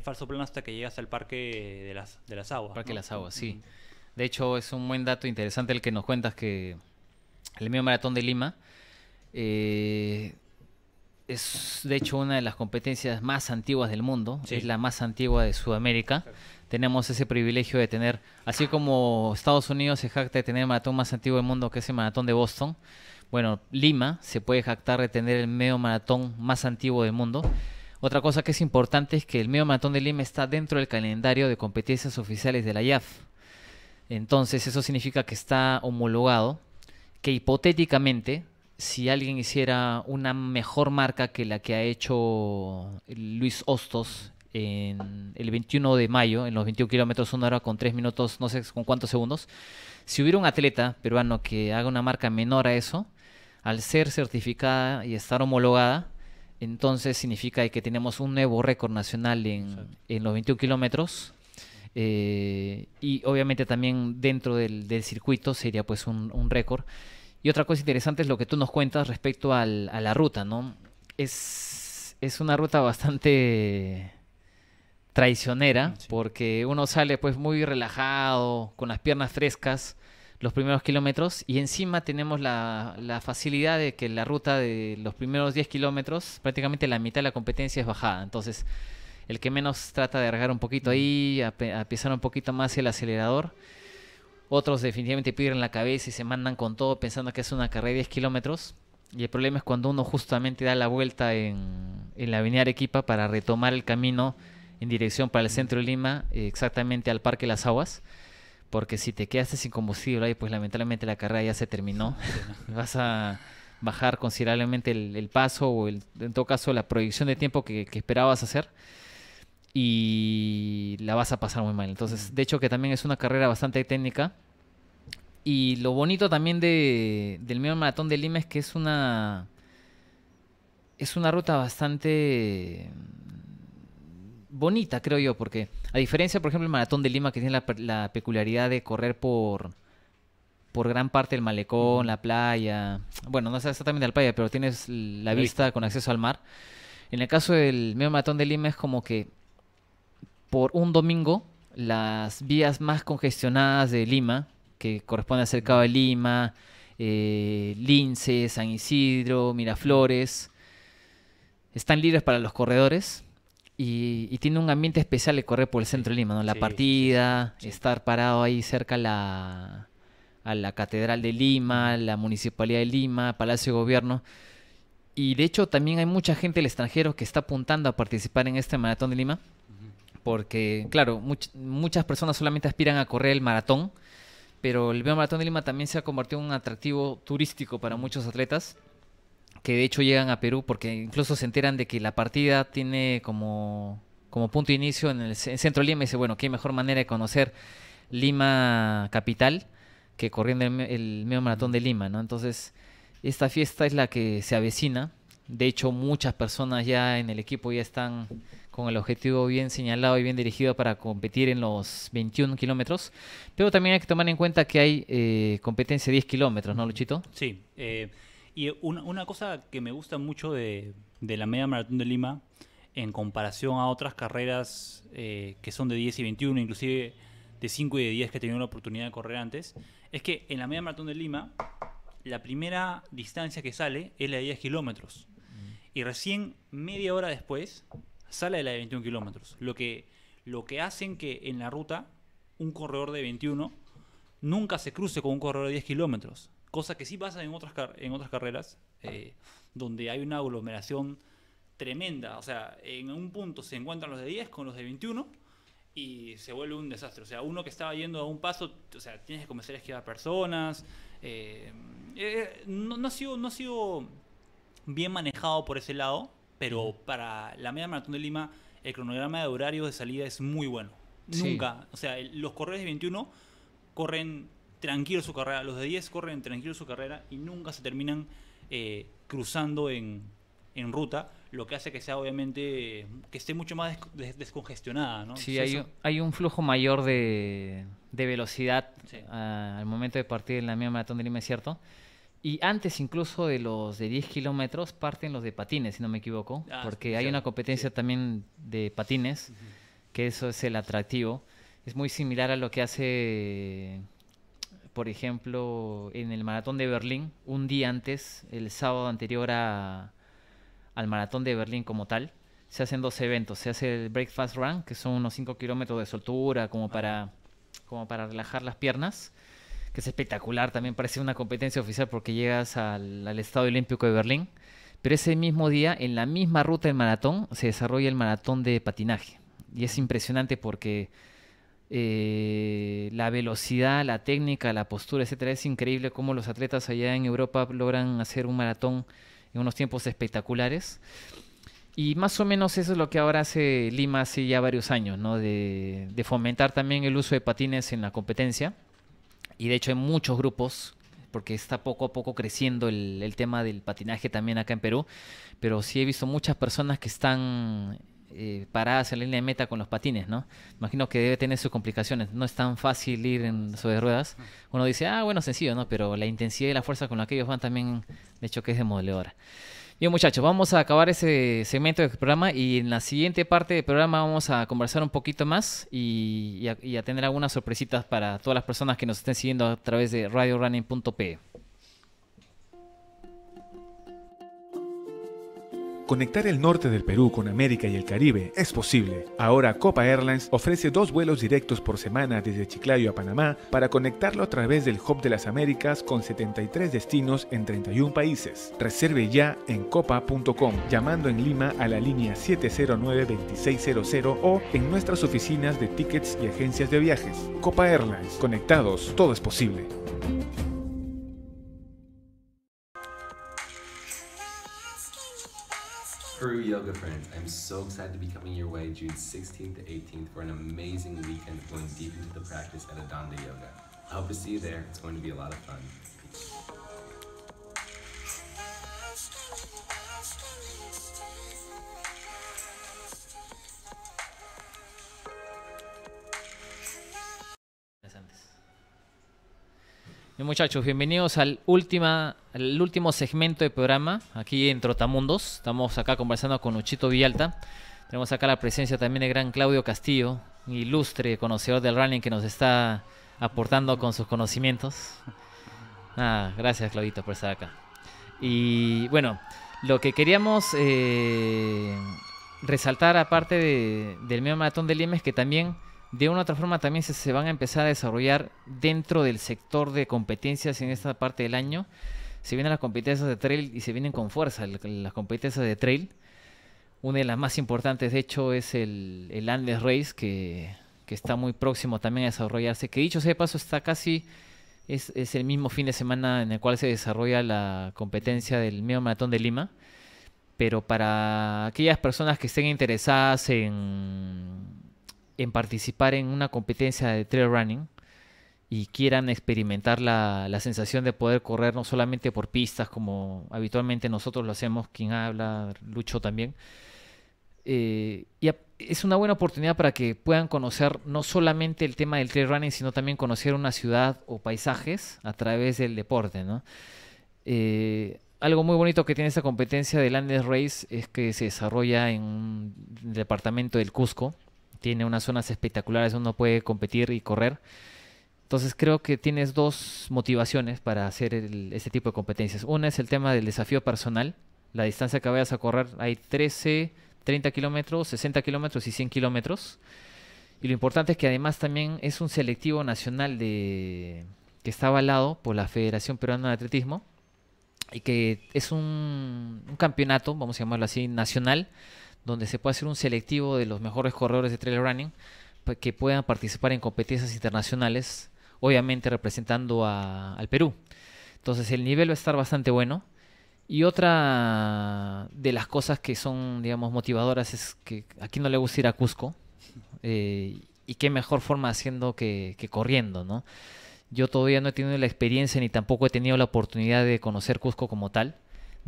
falso plano hasta que llegas al parque de las, de las aguas. Parque de las aguas,
sí. De hecho, es un buen dato interesante el que nos cuentas que el medio maratón de Lima. Eh, es de hecho una de las competencias más antiguas del mundo, es la más antigua de Sudamérica. Tenemos ese privilegio de tener, así como Estados Unidos se jacta de tener el maratón más antiguo del mundo, que es el maratón de Boston, bueno, Lima se puede jactar de tener el medio maratón más antiguo del mundo. Otra cosa que es importante es que el medio maratón de Lima está dentro del calendario de competencias oficiales de la IAF. Entonces eso significa que está homologado, que hipotéticamente si alguien hiciera una mejor marca que la que ha hecho Luis Hostos en el 21 de mayo, en los 21 kilómetros, una hora con 3 minutos, no sé con cuántos segundos. Si hubiera un atleta peruano que haga una marca menor a eso, al ser certificada y estar homologada, entonces significa que tenemos un nuevo récord nacional en, los 21 kilómetros. Eh, y obviamente también dentro del, circuito sería pues un récord. Y otra cosa interesante es lo que tú nos cuentas respecto a la ruta, ¿no? Es, una ruta bastante traicionera porque uno sale pues muy relajado, con las piernas frescas los primeros kilómetros y encima tenemos la, facilidad de que la ruta de los primeros 10 kilómetros, prácticamente la mitad de la competencia es bajada. Entonces, el que menos trata de regar un poquito mm. ahí, a, a pisar un poquito más el acelerador otros definitivamente pierden la cabeza y se mandan con todo pensando que es una carrera de 10 kilómetros. Y el problema es cuando uno justamente da la vuelta en, la avenida Arequipa para retomar el camino en dirección para el centro de Lima, eh, exactamente al Parque Las Aguas. Porque si te quedaste sin combustible ahí, pues lamentablemente la carrera ya se terminó. Vas a bajar considerablemente el, paso o en todo caso la proyección de tiempo que esperabas hacer y la vas a pasar muy mal. Entonces, de hecho que también es una carrera bastante técnica. Y lo bonito también de, del medio maratón de Lima es que es una es una ruta bastante bonita, creo yo, porque a diferencia, por ejemplo, el maratón de Lima que tiene la, peculiaridad de correr por por gran parte del malecón, la playa, bueno, no es exactamente la playa, pero tienes la, vista, con acceso al mar. En el caso del medio maratón de Lima es como que por un domingo las vías más congestionadas de Lima, que corresponde al Cercado de Lima, eh, Lince, San Isidro, Miraflores, están libres para los corredores. Y, tiene un ambiente especial de correr por el centro de Lima, ¿no? La partida, estar parado ahí cerca a la, a la Catedral de Lima, la Municipalidad de Lima, Palacio de Gobierno. Y de hecho también hay mucha gente del extranjero que está apuntando a participar en este maratón de Lima porque, claro, muchas personas solamente aspiran a correr el maratón, pero el Maratón de Lima también se ha convertido en un atractivo turístico para muchos atletas que de hecho llegan a Perú porque incluso se enteran de que la partida tiene como, punto de inicio en el centro de Lima y dice, bueno, qué mejor manera de conocer Lima capital que corriendo el, el medio maratón de Lima, ¿no? Entonces, esta fiesta es la que se avecina de hecho, muchas personas ya en el equipo ya están con el objetivo bien señalado y bien dirigido para competir en los 21 kilómetros. Pero también hay que tomar en cuenta que hay eh, competencia de 10 kilómetros, ¿no, Luchito? Sí.
Eh, y una, cosa que me gusta mucho de, la media maratón de Lima, en comparación a otras carreras eh, que son de 10 y 21, inclusive de 5 y de 10 que he tenido la oportunidad de correr antes, es que en la media maratón de Lima, la primera distancia que sale es la de 10 kilómetros. Y recién media hora después sale de la de 21 kilómetros. Lo que, lo que hacen que en la ruta un corredor de 21 nunca se cruce con un corredor de 10 kilómetros. Cosa que sí pasa en otras, en otras carreras, eh, donde hay una aglomeración tremenda. O sea, en un punto se encuentran los de 10 con los de 21 y se vuelve un desastre. O sea, uno que estaba yendo a un paso, o sea, tienes que comenzar a esquivar personas. Eh, eh, ha sido, no ha sido bien manejado por ese lado, pero para la media maratón de Lima, el cronograma de horarios de salida es muy bueno. Nunca. O sea, los corredores de 21 corren tranquilo su carrera, los de 10 corren tranquilo su carrera y nunca se terminan eh, cruzando en, ruta, lo que hace que sea obviamente, que esté mucho más descongestionada. ¿no? Sí, hay,
un flujo mayor de, velocidad ah, al momento de partir en la media maratón de Lima, es cierto. Y antes incluso de los de 10 kilómetros parten los de patines, si no me equivoco, ah, porque hay una competencia también de patines, que eso es el atractivo. Es muy similar a lo que hace, por ejemplo, en el maratón de Berlín, un día antes, el sábado anterior a, al maratón de Berlín como tal, se hacen dos eventos. Se hace el Breakfast Run, que son unos 5 kilómetros de soltura, como, para, como para relajar las piernas que es espectacular, también parece una competencia oficial porque llegas al, Estado Olímpico de Berlín. Pero ese mismo día, en la misma ruta del maratón, se desarrolla el maratón de patinaje. Y es impresionante porque eh, la velocidad, la técnica, la postura, etcétera, es increíble cómo los atletas allá en Europa logran hacer un maratón en unos tiempos espectaculares. Y más o menos eso es lo que ahora hace Lima hace ya varios años, ¿no? de fomentar también el uso de patines en la competencia. Y de hecho hay muchos grupos, porque está poco a poco creciendo el, tema del patinaje también acá en Perú, pero sí he visto muchas personas que están eh, paradas en la línea de meta con los patines, ¿no? Imagino que debe tener sus complicaciones. No es tan fácil ir en sobre ruedas. Uno dice, ah, bueno, sencillo, ¿no? Pero la intensidad y la fuerza con la que ellos van también, de hecho, que es demoledora. Bien, muchachos, vamos a acabar ese segmento del programa y en la siguiente parte del programa vamos a conversar un poquito más y, a, a tener algunas sorpresitas para todas las personas que nos estén siguiendo a través de radiorunning.pe.
Conectar el norte del Perú con América y el Caribe es posible. Ahora Copa Airlines ofrece dos vuelos directos por semana desde Chiclayo a Panamá para conectarlo a través del Hub de las Américas con 73 destinos en 31 países. Reserve ya en copa.com llamando en Lima a la línea 709-2600 o en nuestras oficinas de tickets y agencias de viajes. Copa Airlines, conectados, todo es posible. True yoga friends, I'm so excited to be coming your way June 16th to 18th for an amazing weekend going deep into the practice at Adanda Yoga. I hope to see you there. It's going to be a lot of fun.
Bien, muchachos, bienvenidos al, última, al último segmento de programa aquí en Trotamundos. Estamos acá conversando con Uchito Villalta. Tenemos acá la presencia también del gran Claudio Castillo, ilustre conocedor del running que nos está aportando con sus conocimientos. Ah, gracias, Claudito, por estar acá. Y bueno, lo que queríamos eh, resaltar, aparte del medio maratón de Lima, es que también de una u otra forma también se, van a empezar a desarrollar dentro del sector de competencias en esta parte del año. Se vienen las competencias de trail y se vienen con fuerza las competencias de trail. Una de las más importantes, de hecho, es el, Andes Race, que, está muy próximo también a desarrollarse. Que dicho sea de paso, está casi. Es, el mismo fin de semana en el cual se desarrolla la competencia del medio maratón de Lima. Pero para aquellas personas que estén interesadas en, en participar en una competencia de trail running y quieran experimentar la, sensación de poder correr no solamente por pistas como habitualmente nosotros lo hacemos, quien habla, Lucho también. Eh, y es una buena oportunidad para que puedan conocer no solamente el tema del trail running, sino también conocer una ciudad o paisajes a través del deporte. Eh, algo muy bonito que tiene esta competencia de Landes Race es que se desarrolla en un departamento del Cusco, tiene unas zonas espectaculares donde uno puede competir y correr. Entonces creo que tienes dos motivaciones para hacer este tipo de competencias. Una es el tema del desafío personal, la distancia que vayas a correr, hay 13, 30 kilómetros, 60 kilómetros y 100 kilómetros. Y lo importante es que además también es un selectivo nacional de, que está avalado por la Federación Peruana de Atletismo y que es un campeonato, vamos a llamarlo así, nacional donde se puede hacer un selectivo de los mejores corredores de trail running que puedan participar en competencias internacionales, obviamente representando a, al Perú. Entonces el nivel va a estar bastante bueno. Y otra de las cosas que son, digamos, motivadoras es que aquí no le gusta ir a Cusco. Eh, y qué mejor forma haciendo que, corriendo, ¿no? Yo todavía no he tenido la experiencia ni tampoco he tenido la oportunidad de conocer Cusco como tal.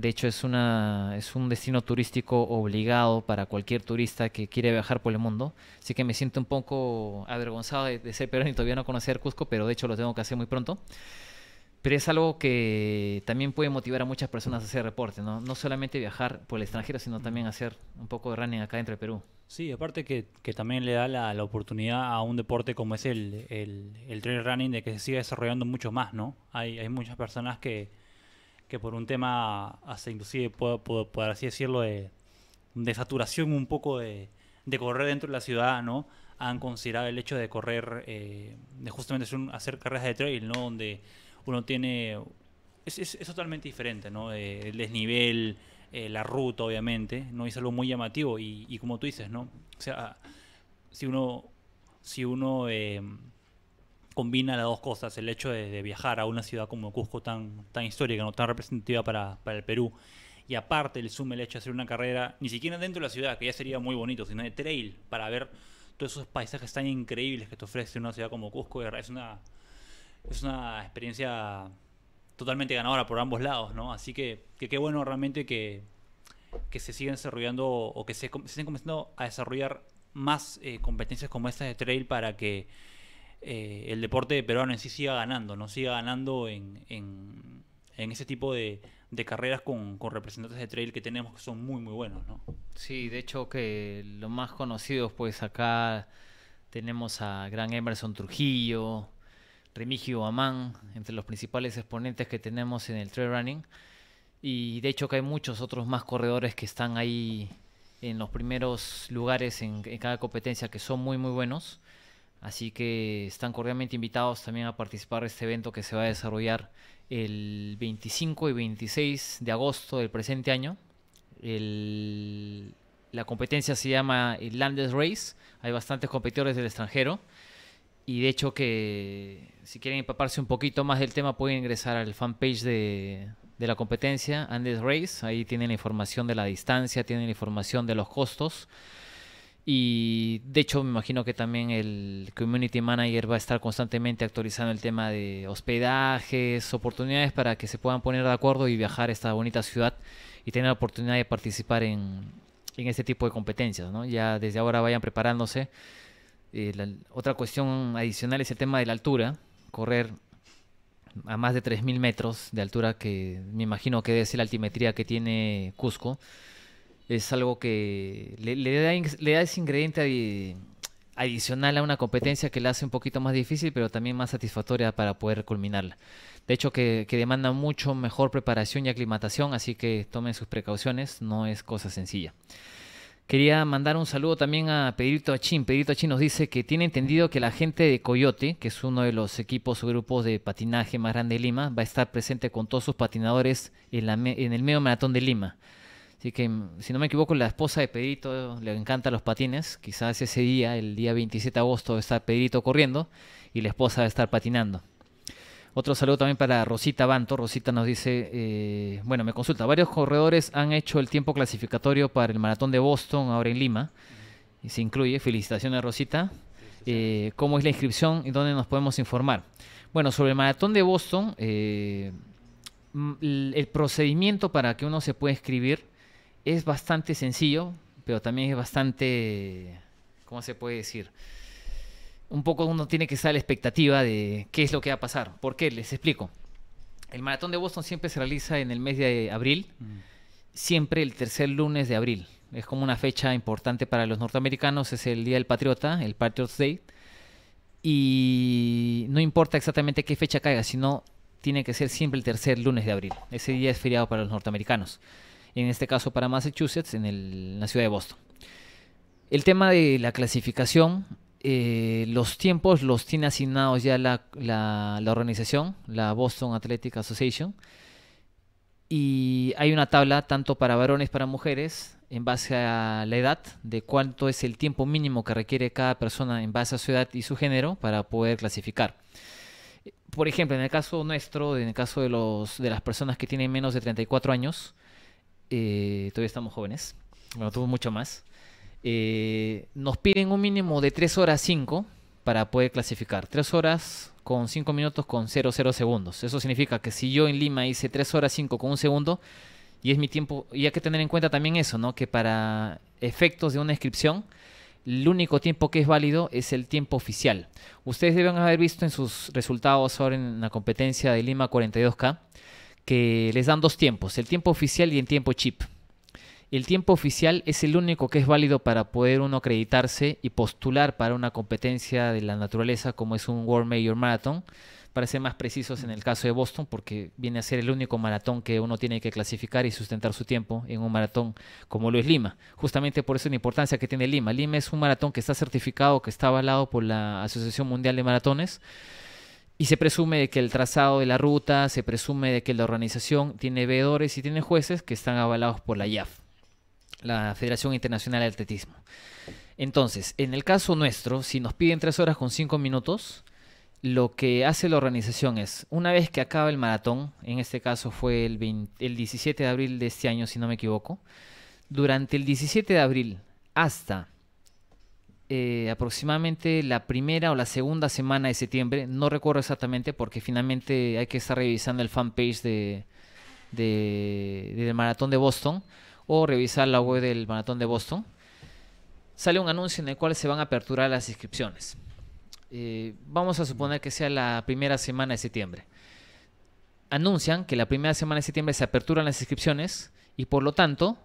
De hecho, es, una, es un destino turístico obligado para cualquier turista que quiere viajar por el mundo. Así que me siento un poco avergonzado de, ser peruano y todavía no conocer Cusco, pero de hecho lo tengo que hacer muy pronto. Pero es algo que también puede motivar a muchas personas a hacer reporte, ¿no? No solamente viajar por el extranjero, sino también hacer un poco de running acá dentro de Perú.
Sí, aparte que, también le da la, oportunidad a un deporte como es el, el, trail running de que se siga desarrollando mucho más, ¿no? Hay, hay muchas personas que, que por un tema, hasta inclusive, por, así decirlo, de, saturación un poco de, correr dentro de la ciudad, ¿no? Han considerado el hecho de correr, eh, de justamente hacer, carreras de trail, ¿no? Donde uno tiene... Es, totalmente diferente, ¿no? Eh, el desnivel, eh, la ruta, obviamente, ¿no? es algo muy llamativo y, y, como tú dices, ¿no? O sea, si uno, si uno combina las dos cosas, el hecho de, viajar a una ciudad como Cusco tan, tan histórica, no tan representativa para, el Perú, y aparte le suma el hecho de hacer una carrera, ni siquiera dentro de la ciudad, que ya sería muy bonito, sino de trail, para ver todos esos paisajes tan increíbles que te ofrece una ciudad como Cusco, es una, es una experiencia totalmente ganadora por ambos lados, ¿no? Así que qué bueno realmente que, que se sigan desarrollando o que se, estén comenzando a desarrollar más eh, competencias como estas de trail para que eh, el deporte peruano en sí siga ganando, ¿no? Siga ganando en, en, ese tipo de, carreras
con, representantes de trail que tenemos que son muy, muy buenos, ¿no? Sí, de hecho que los más conocidos, pues acá tenemos a Gran Emerson Trujillo, Remigio Amán, entre los principales exponentes que tenemos en el trail running. Y de hecho que hay muchos otros más corredores que están ahí en los primeros lugares en, en cada competencia que son muy muy buenos. Así que están cordialmente invitados también a participar de este evento que se va a desarrollar el 25 y 26 de agosto del presente año. la competencia se llama el Landes Race. Hay bastantes competidores del extranjero. Y de hecho que si quieren empaparse un poquito más del tema pueden ingresar al fanpage de, de la competencia, Andes Race. Ahí tienen la información de la distancia, tienen la información de los costos. Y de hecho me imagino que también el community manager va a estar constantemente actualizando el tema de hospedajes, oportunidades para que se puedan poner de acuerdo y viajar a esta bonita ciudad y tener la oportunidad de participar en, en este tipo de competencias. Ya desde ahora vayan preparándose. Eh, otra cuestión adicional es el tema de la altura. Correr a más de 3.000 metros de altura que me imagino que debe ser la altimetría que tiene Cusco es algo que le, da, le da ese ingrediente adicional a una competencia que la hace un poquito más difícil, pero también más satisfactoria para poder culminarla. De hecho, que, demanda mucho mejor preparación y aclimatación, así que tomen sus precauciones, no es cosa sencilla. Quería mandar un saludo también a Pedrito Achín. Pedrito Achín nos dice que tiene entendido que la gente de Coyote, que es uno de los equipos o grupos de patinaje más grande de Lima, va a estar presente con todos sus patinadores en, la, en el medio maratón de Lima. Así que, mm, si no me equivoco, la esposa de Pedrito le encanta los patines. Quizás ese día, el día 27 de agosto, está Pedrito corriendo y la esposa va a estar patinando. Otro saludo también para Rosita Banto. Rosita nos dice, eh, bueno, me consulta, varios corredores han hecho el tiempo clasificatorio para el maratón de Boston ahora en Lima. Y se incluye, felicitaciones Rosita. Eh, ¿Cómo es la inscripción y dónde nos podemos informar? Bueno, sobre el maratón de Boston, eh, mm, el procedimiento para que uno se pueda inscribir es bastante sencillo, pero también es bastante, ¿cómo se puede decir? Un poco uno tiene que estar a la expectativa de qué es lo que va a pasar. ¿Por qué? Les explico. El maratón de Boston siempre se realiza en el mes de abril, mm. siempre el tercer lunes de abril. Es como una fecha importante para los norteamericanos, es el Día del Patriota, el Patriot's Day. Y no importa exactamente qué fecha caiga, sino tiene que ser siempre el tercer lunes de abril. Ese día es feriado para los norteamericanos en este caso para Massachusetts, en, la ciudad de Boston. El tema de la clasificación, eh, los tiempos los tiene asignados ya la, organización, la Boston Athletic Association, y hay una tabla tanto para varones para mujeres en base a la edad, de cuánto es el tiempo mínimo que requiere cada persona en base a su edad y su género para poder clasificar. Por ejemplo, en el caso nuestro, en el caso de, los, de las personas que tienen menos de 34 años, eh, todavía estamos jóvenes, bueno, tuvo mucho más, eh, nos piden un mínimo de 3 horas 5 para poder clasificar. 3 horas con 5 minutos con 0,0 segundos. Eso significa que si yo en Lima hice 3 horas 5 con un segundo, y es mi tiempo, y hay que tener en cuenta también eso, ¿no? Que para efectos de una inscripción, el único tiempo que es válido es el tiempo oficial. Ustedes deben haber visto en sus resultados ahora en la competencia de Lima 42K que les dan dos tiempos, el tiempo oficial y el tiempo chip. El tiempo oficial es el único que es válido para poder uno acreditarse y postular para una competencia de la naturaleza como es un World Major Marathon, para ser más precisos en el caso de Boston, porque viene a ser el único maratón que uno tiene que clasificar y sustentar su tiempo en un maratón como lo es Lima. Justamente por eso la importancia que tiene Lima. Lima es un maratón que está certificado, que está avalado por la Asociación Mundial de Maratones y se presume de que el trazado de la ruta, se presume de que la organización tiene veedores y tiene jueces que están avalados por la IAF, la Federación Internacional de Atletismo. Entonces, en el caso nuestro, si nos piden tres horas con cinco minutos, lo que hace la organización es, una vez que acaba el maratón, en este caso fue el, el 17 de abril de este año, si no me equivoco, durante el 17 de abril hasta eh, aproximadamente la primera o la segunda semana de septiembre, no recuerdo exactamente porque finalmente hay que estar revisando el fanpage de, del Maratón de Boston o revisar la web del Maratón de Boston, sale un anuncio en el cual se van a aperturar las inscripciones. Eh, vamos a suponer que sea la primera semana de septiembre. Anuncian que la primera semana de septiembre se aperturan las inscripciones y por lo tanto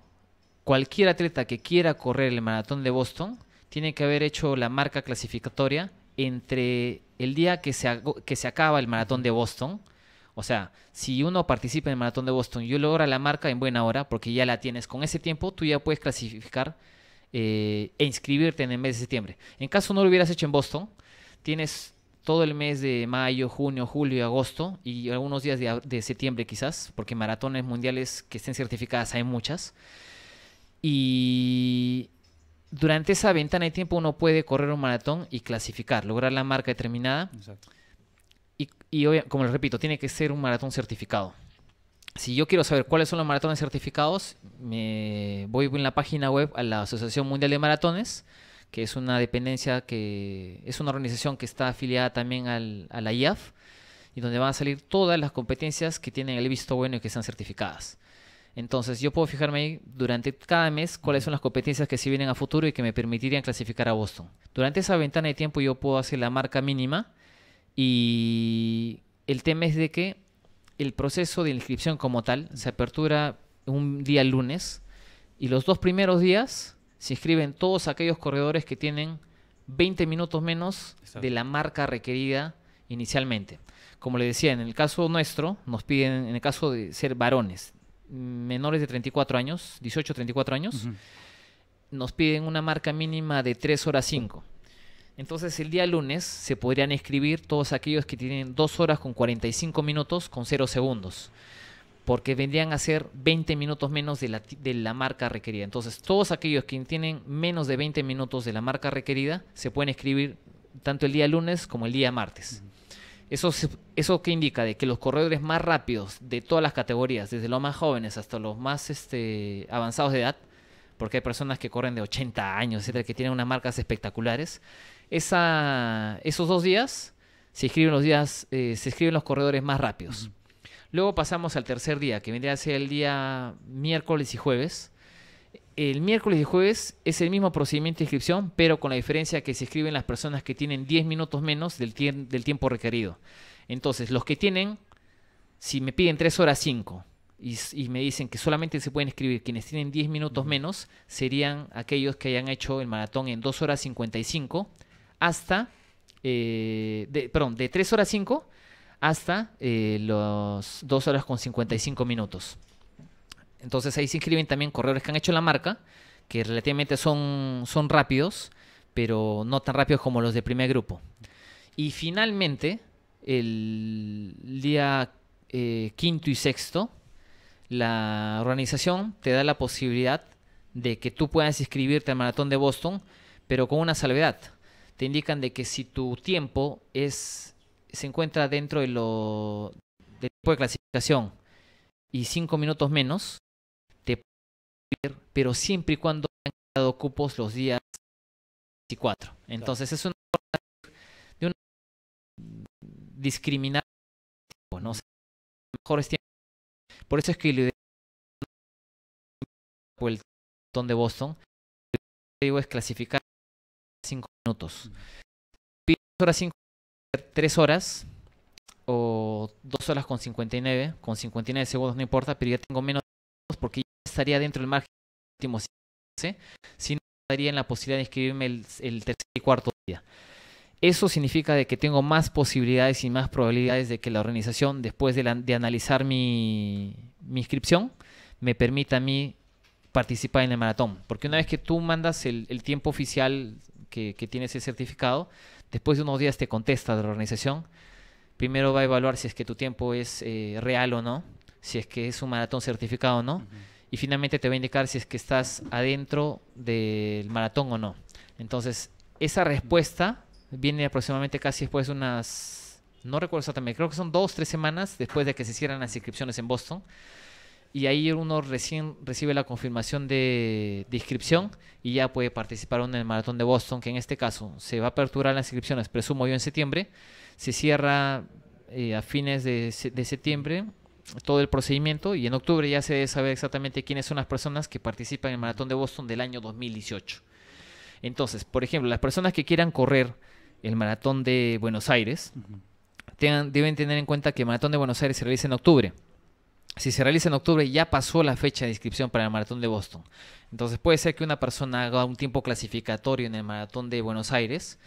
cualquier atleta que quiera correr el maratón de Boston tiene que haber hecho la marca clasificatoria entre el día que se, que se acaba el maratón de Boston. O sea, si uno participa en el maratón de Boston y logra la marca en buena hora, porque ya la tienes con ese tiempo, tú ya puedes clasificar eh, e inscribirte en el mes de septiembre. En caso no lo hubieras hecho en Boston, tienes todo el mes de mayo, junio, julio y agosto y algunos días de, de, septiembre quizás, porque maratones mundiales que estén certificadas hay muchas. Y durante esa ventana de tiempo uno puede correr un maratón y clasificar, lograr la marca determinada. Y, como les repito, tiene que ser un maratón certificado. Si yo quiero saber cuáles son los maratones certificados, me voy en la página web a la Asociación Mundial de Maratones, que es una dependencia que es una organización que está afiliada también al, a la IAF, y donde van a salir todas las competencias que tienen el visto bueno y que están certificadas. Entonces yo puedo fijarme ahí durante cada mes cuáles son las competencias que si vienen a futuro y que me permitirían clasificar a Boston. Durante esa ventana de tiempo yo puedo hacer la marca mínima y el tema es de que el proceso de inscripción como tal se apertura un día lunes y los dos primeros días se inscriben todos aquellos corredores que tienen 20 minutos menos de la marca requerida inicialmente. Como le decía, en el caso nuestro, nos piden, en el caso de ser varones, menores de 34 años, 18 34 años, nos piden una marca mínima de 3 horas 5. Entonces el día lunes se podrían escribir todos aquellos que tienen 2 horas con 45 minutos con 0 segundos, porque vendrían a ser 20 minutos menos de la, marca requerida. Entonces todos aquellos que tienen menos de 20 minutos de la marca requerida se pueden escribir tanto el día lunes como el día martes. Eso, que indica? De que los corredores más rápidos de todas las categorías, desde los más jóvenes hasta los más este, avanzados de edad, porque hay personas que corren de 80 años, etcétera, que tienen unas marcas espectaculares, esa, esos dos días se los días, eh, se escriben los corredores más rápidos. Luego pasamos al tercer día, que vendría a ser el día miércoles y jueves, el miércoles y jueves es el mismo procedimiento de inscripción, pero con la diferencia que se escriben las personas que tienen 10 minutos menos del, tiempo requerido. Entonces, los que tienen, si me piden 3 horas 5 y, me dicen que solamente se pueden escribir quienes tienen 10 minutos menos, serían aquellos que hayan hecho el maratón en 2 horas 55 hasta, eh, de, perdón, de 3 horas 5 hasta eh, los 2 horas con 55 minutos. Entonces ahí se inscriben también corredores que han hecho la marca, que relativamente son, son rápidos, pero no tan rápidos como los de primer grupo. Y finalmente, el día eh, quinto y sexto, la organización te da la posibilidad de que tú puedas inscribirte al maratón de Boston, pero con una salvedad. Te indican de que si tu tiempo es se encuentra dentro de lo del tipo de clasificación y cinco minutos menos, pero siempre y cuando han quedado cupos los días
24. Entonces es una de una discriminar ¿no? Por eso es que el el de Boston, digo es clasificar
5 minutos. horas 5, 3 horas o 2 horas con 59, con 59 segundos no importa, pero ya tengo menos porque estaría dentro del margen del último ¿sí? sino estaría en la posibilidad de inscribirme el, tercer y cuarto día. Eso significa de que tengo más posibilidades y más probabilidades de que la organización, después de, de analizar mi, mi inscripción, me permita a mí participar en el maratón. Porque una vez que tú mandas el, tiempo oficial que, tienes el certificado, después de unos días te contesta de la organización. Primero va a evaluar si es que tu tiempo es eh, real o no, si es que es un maratón certificado o no y finalmente te va a indicar si es que estás adentro del maratón o no. Entonces, esa respuesta viene aproximadamente casi después de unas, no recuerdo exactamente, creo que son dos, tres semanas después de que se cierran las inscripciones en Boston. Y ahí uno recién recibe la confirmación de, inscripción y ya puede participar en el maratón de Boston, que en este caso se va a aperturar las inscripciones, presumo yo, en septiembre. Se cierra eh, a fines de septiembre todo el procedimiento y en octubre ya se debe saber exactamente quiénes son las personas que participan en el maratón de Boston del año 2018. Entonces, por ejemplo, las personas que quieran correr el maratón de Buenos Aires deben tener en cuenta que el maratón de Buenos Aires se realiza en octubre. Si se realiza en octubre ya pasó la fecha de inscripción para el maratón de Boston. Entonces puede ser que una persona haga un tiempo clasificatorio en el maratón de Buenos Aires,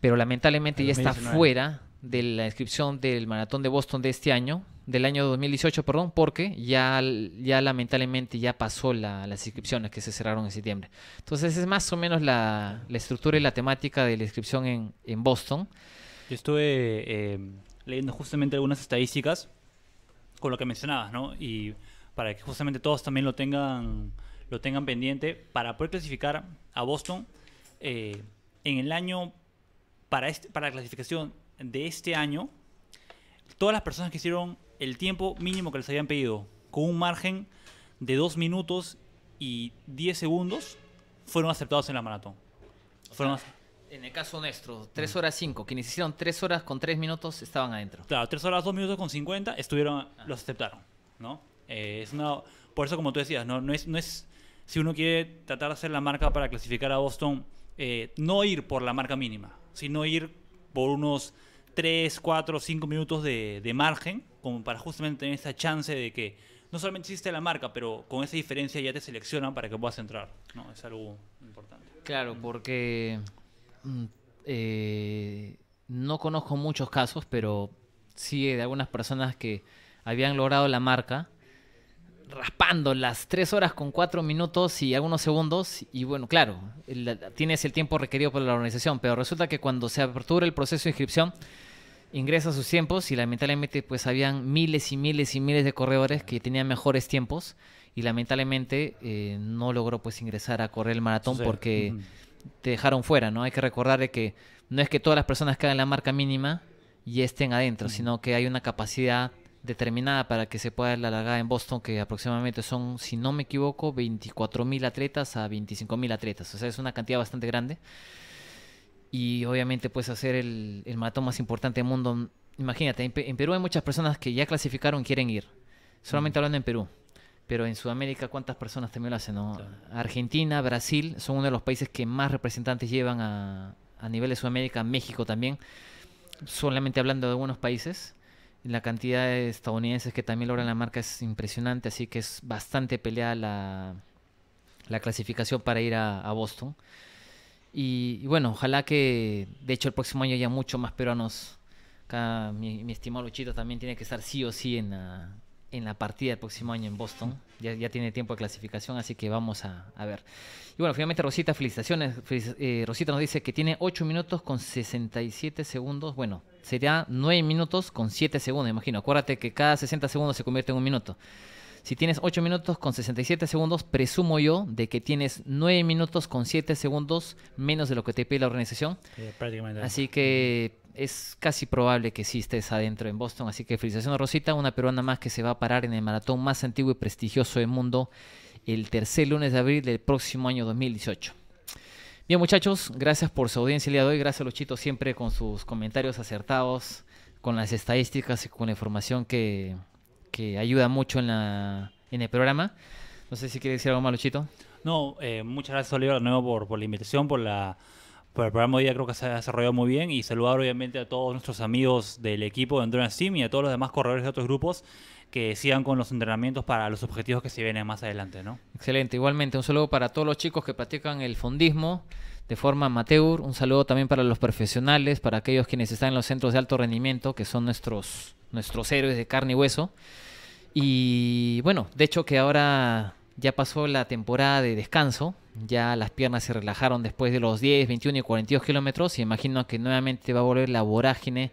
pero lamentablemente ya está fuera de la inscripción del maratón de Boston de este año, del año 2018, perdón, porque ya, ya lamentablemente ya pasó la, las inscripciones que se cerraron en septiembre. Entonces es más o menos la, la estructura y la temática de la inscripción en, en Boston. Yo estuve eh,
leyendo justamente algunas estadísticas con lo que mencionabas, ¿no? Y para que justamente todos también lo tengan, lo tengan pendiente, para poder clasificar a Boston eh, en el año, para, este, para la clasificación de este año, todas las personas que hicieron el tiempo mínimo que les habían pedido, con un margen de 2 minutos y 10 segundos, fueron aceptados en la maratón.
en el caso nuestro, 3
horas 5, quienes hicieron 3 horas con 3 minutos estaban adentro. Claro, 3 horas 2 minutos con 50 estuvieron, ah. los aceptaron, ¿no? Eh, es por eso, como tú decías, no, no, es, no es, si uno quiere tratar de hacer la marca para clasificar a Boston, eh, no ir por la marca mínima, sino ir por unos 3, 4, 5 minutos de, margen, como para justamente tener esa chance de que no solamente hiciste la marca, pero con esa diferencia ya te seleccionan para que puedas entrar. ¿no? Es algo importante. Claro,
porque mm, eh, no conozco muchos casos, pero sí de algunas personas que habían logrado la marca raspando las tres horas con cuatro minutos y algunos segundos. Y bueno, claro, tienes el tiempo requerido por la organización, pero resulta que cuando se apertura el proceso de inscripción, ingresa sus tiempos y lamentablemente pues habían miles y miles y miles de corredores que tenían mejores tiempos y lamentablemente eh, no logró pues ingresar a correr el maratón porque te dejaron fuera, ¿no? Hay que recordar que no es que todas las personas que hagan la marca mínima y estén adentro, sino que hay una capacidad determinada para que se pueda dar la largada en Boston, que aproximadamente son, si no me equivoco, 24.000 atletas a 25.000 atletas. O sea, es una cantidad bastante grande. Y obviamente, puedes hacer el, el maratón más importante del mundo. Imagínate, en, Perú hay muchas personas que ya clasificaron quieren ir. Solamente hablando en Perú. Pero en Sudamérica, ¿cuántas personas también lo hacen? Argentina, Brasil son uno de los países que más representantes llevan a, a nivel de Sudamérica, México también. Solamente hablando de algunos países la cantidad de estadounidenses que también logran la marca es impresionante, así que es bastante peleada la, clasificación para ir a, Boston. Y, bueno, ojalá que de hecho el próximo año ya mucho más peruanos. Acá mi, estimado Luchito también tiene que estar sí o sí en la, partida del próximo año en Boston. Ya, tiene tiempo de clasificación, así que vamos a, ver. Y bueno, finalmente Rosita, felicitaciones. Eh, Rosita nos dice que tiene 8 minutos con 67 segundos. Bueno, sería 9 minutos con 7 segundos, imagino. Acuérdate que cada 60 segundos se convierte en un minuto. Si tienes 8 minutos con 67 segundos, presumo yo de que tienes 9 minutos con 7 segundos menos de lo que te pide la organización. Así que es casi probable que sí estés adentro en Boston. Así que felicitaciones Rosita, una peruana más que se va a parar en el maratón más antiguo y prestigioso del mundo el tercer lunes de abril del próximo año 2018. Bien, muchachos, gracias por su audiencia el día de hoy. Gracias Luchito siempre con sus comentarios acertados, con las estadísticas y con la información que, ayuda mucho en, la, en el programa. No sé si quiere decir algo más, Luchito.
No, eh, muchas gracias, Oliver, de nuevo por, la invitación, por la por el programa hoy creo que se ha desarrollado muy bien y saludar obviamente a todos nuestros amigos del equipo de andrea sim y a todos los demás corredores de otros grupos que sigan con los entrenamientos para los objetivos que se
vienen más adelante, ¿no? Excelente, igualmente un saludo para todos los chicos que practican el fondismo de forma amateur, un saludo también para los profesionales, para aquellos quienes están en los centros de alto rendimiento, que son nuestros, nuestros héroes de carne y hueso. Y bueno, de hecho que ahora ya pasó la temporada de descanso, ya las piernas se relajaron después de los 10, 21 y 42 kilómetros y imagino que nuevamente va a volver la vorágine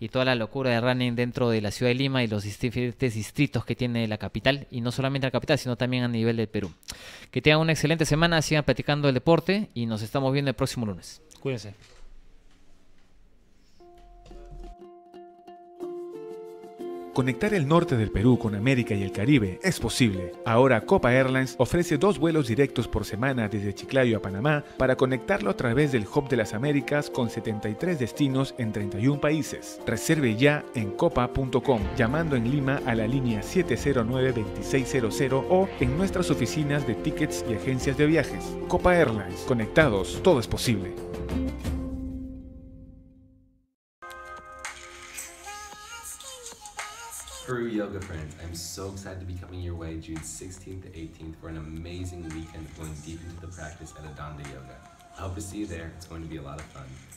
y toda la locura de running dentro de la ciudad de Lima y los diferentes distritos que tiene la capital, y no solamente la capital, sino también a nivel del Perú. Que tengan una excelente semana, sigan practicando el deporte y nos estamos viendo
el próximo lunes. Cuídense. Conectar el norte del Perú con América y el Caribe es posible. Ahora Copa Airlines ofrece dos vuelos directos por semana desde Chiclayo a Panamá para conectarlo a través del Hub de las Américas con 73 destinos en 31 países. Reserve ya en copa.com llamando en Lima a la línea 709-2600 o en nuestras oficinas de tickets y agencias de viajes. Copa Airlines, conectados, todo es posible. True yoga friends, I'm so excited to be coming your way June 16th to 18th for an amazing weekend going deep into the practice at Adanda Yoga. I hope to see you there. It's going to be a lot of fun.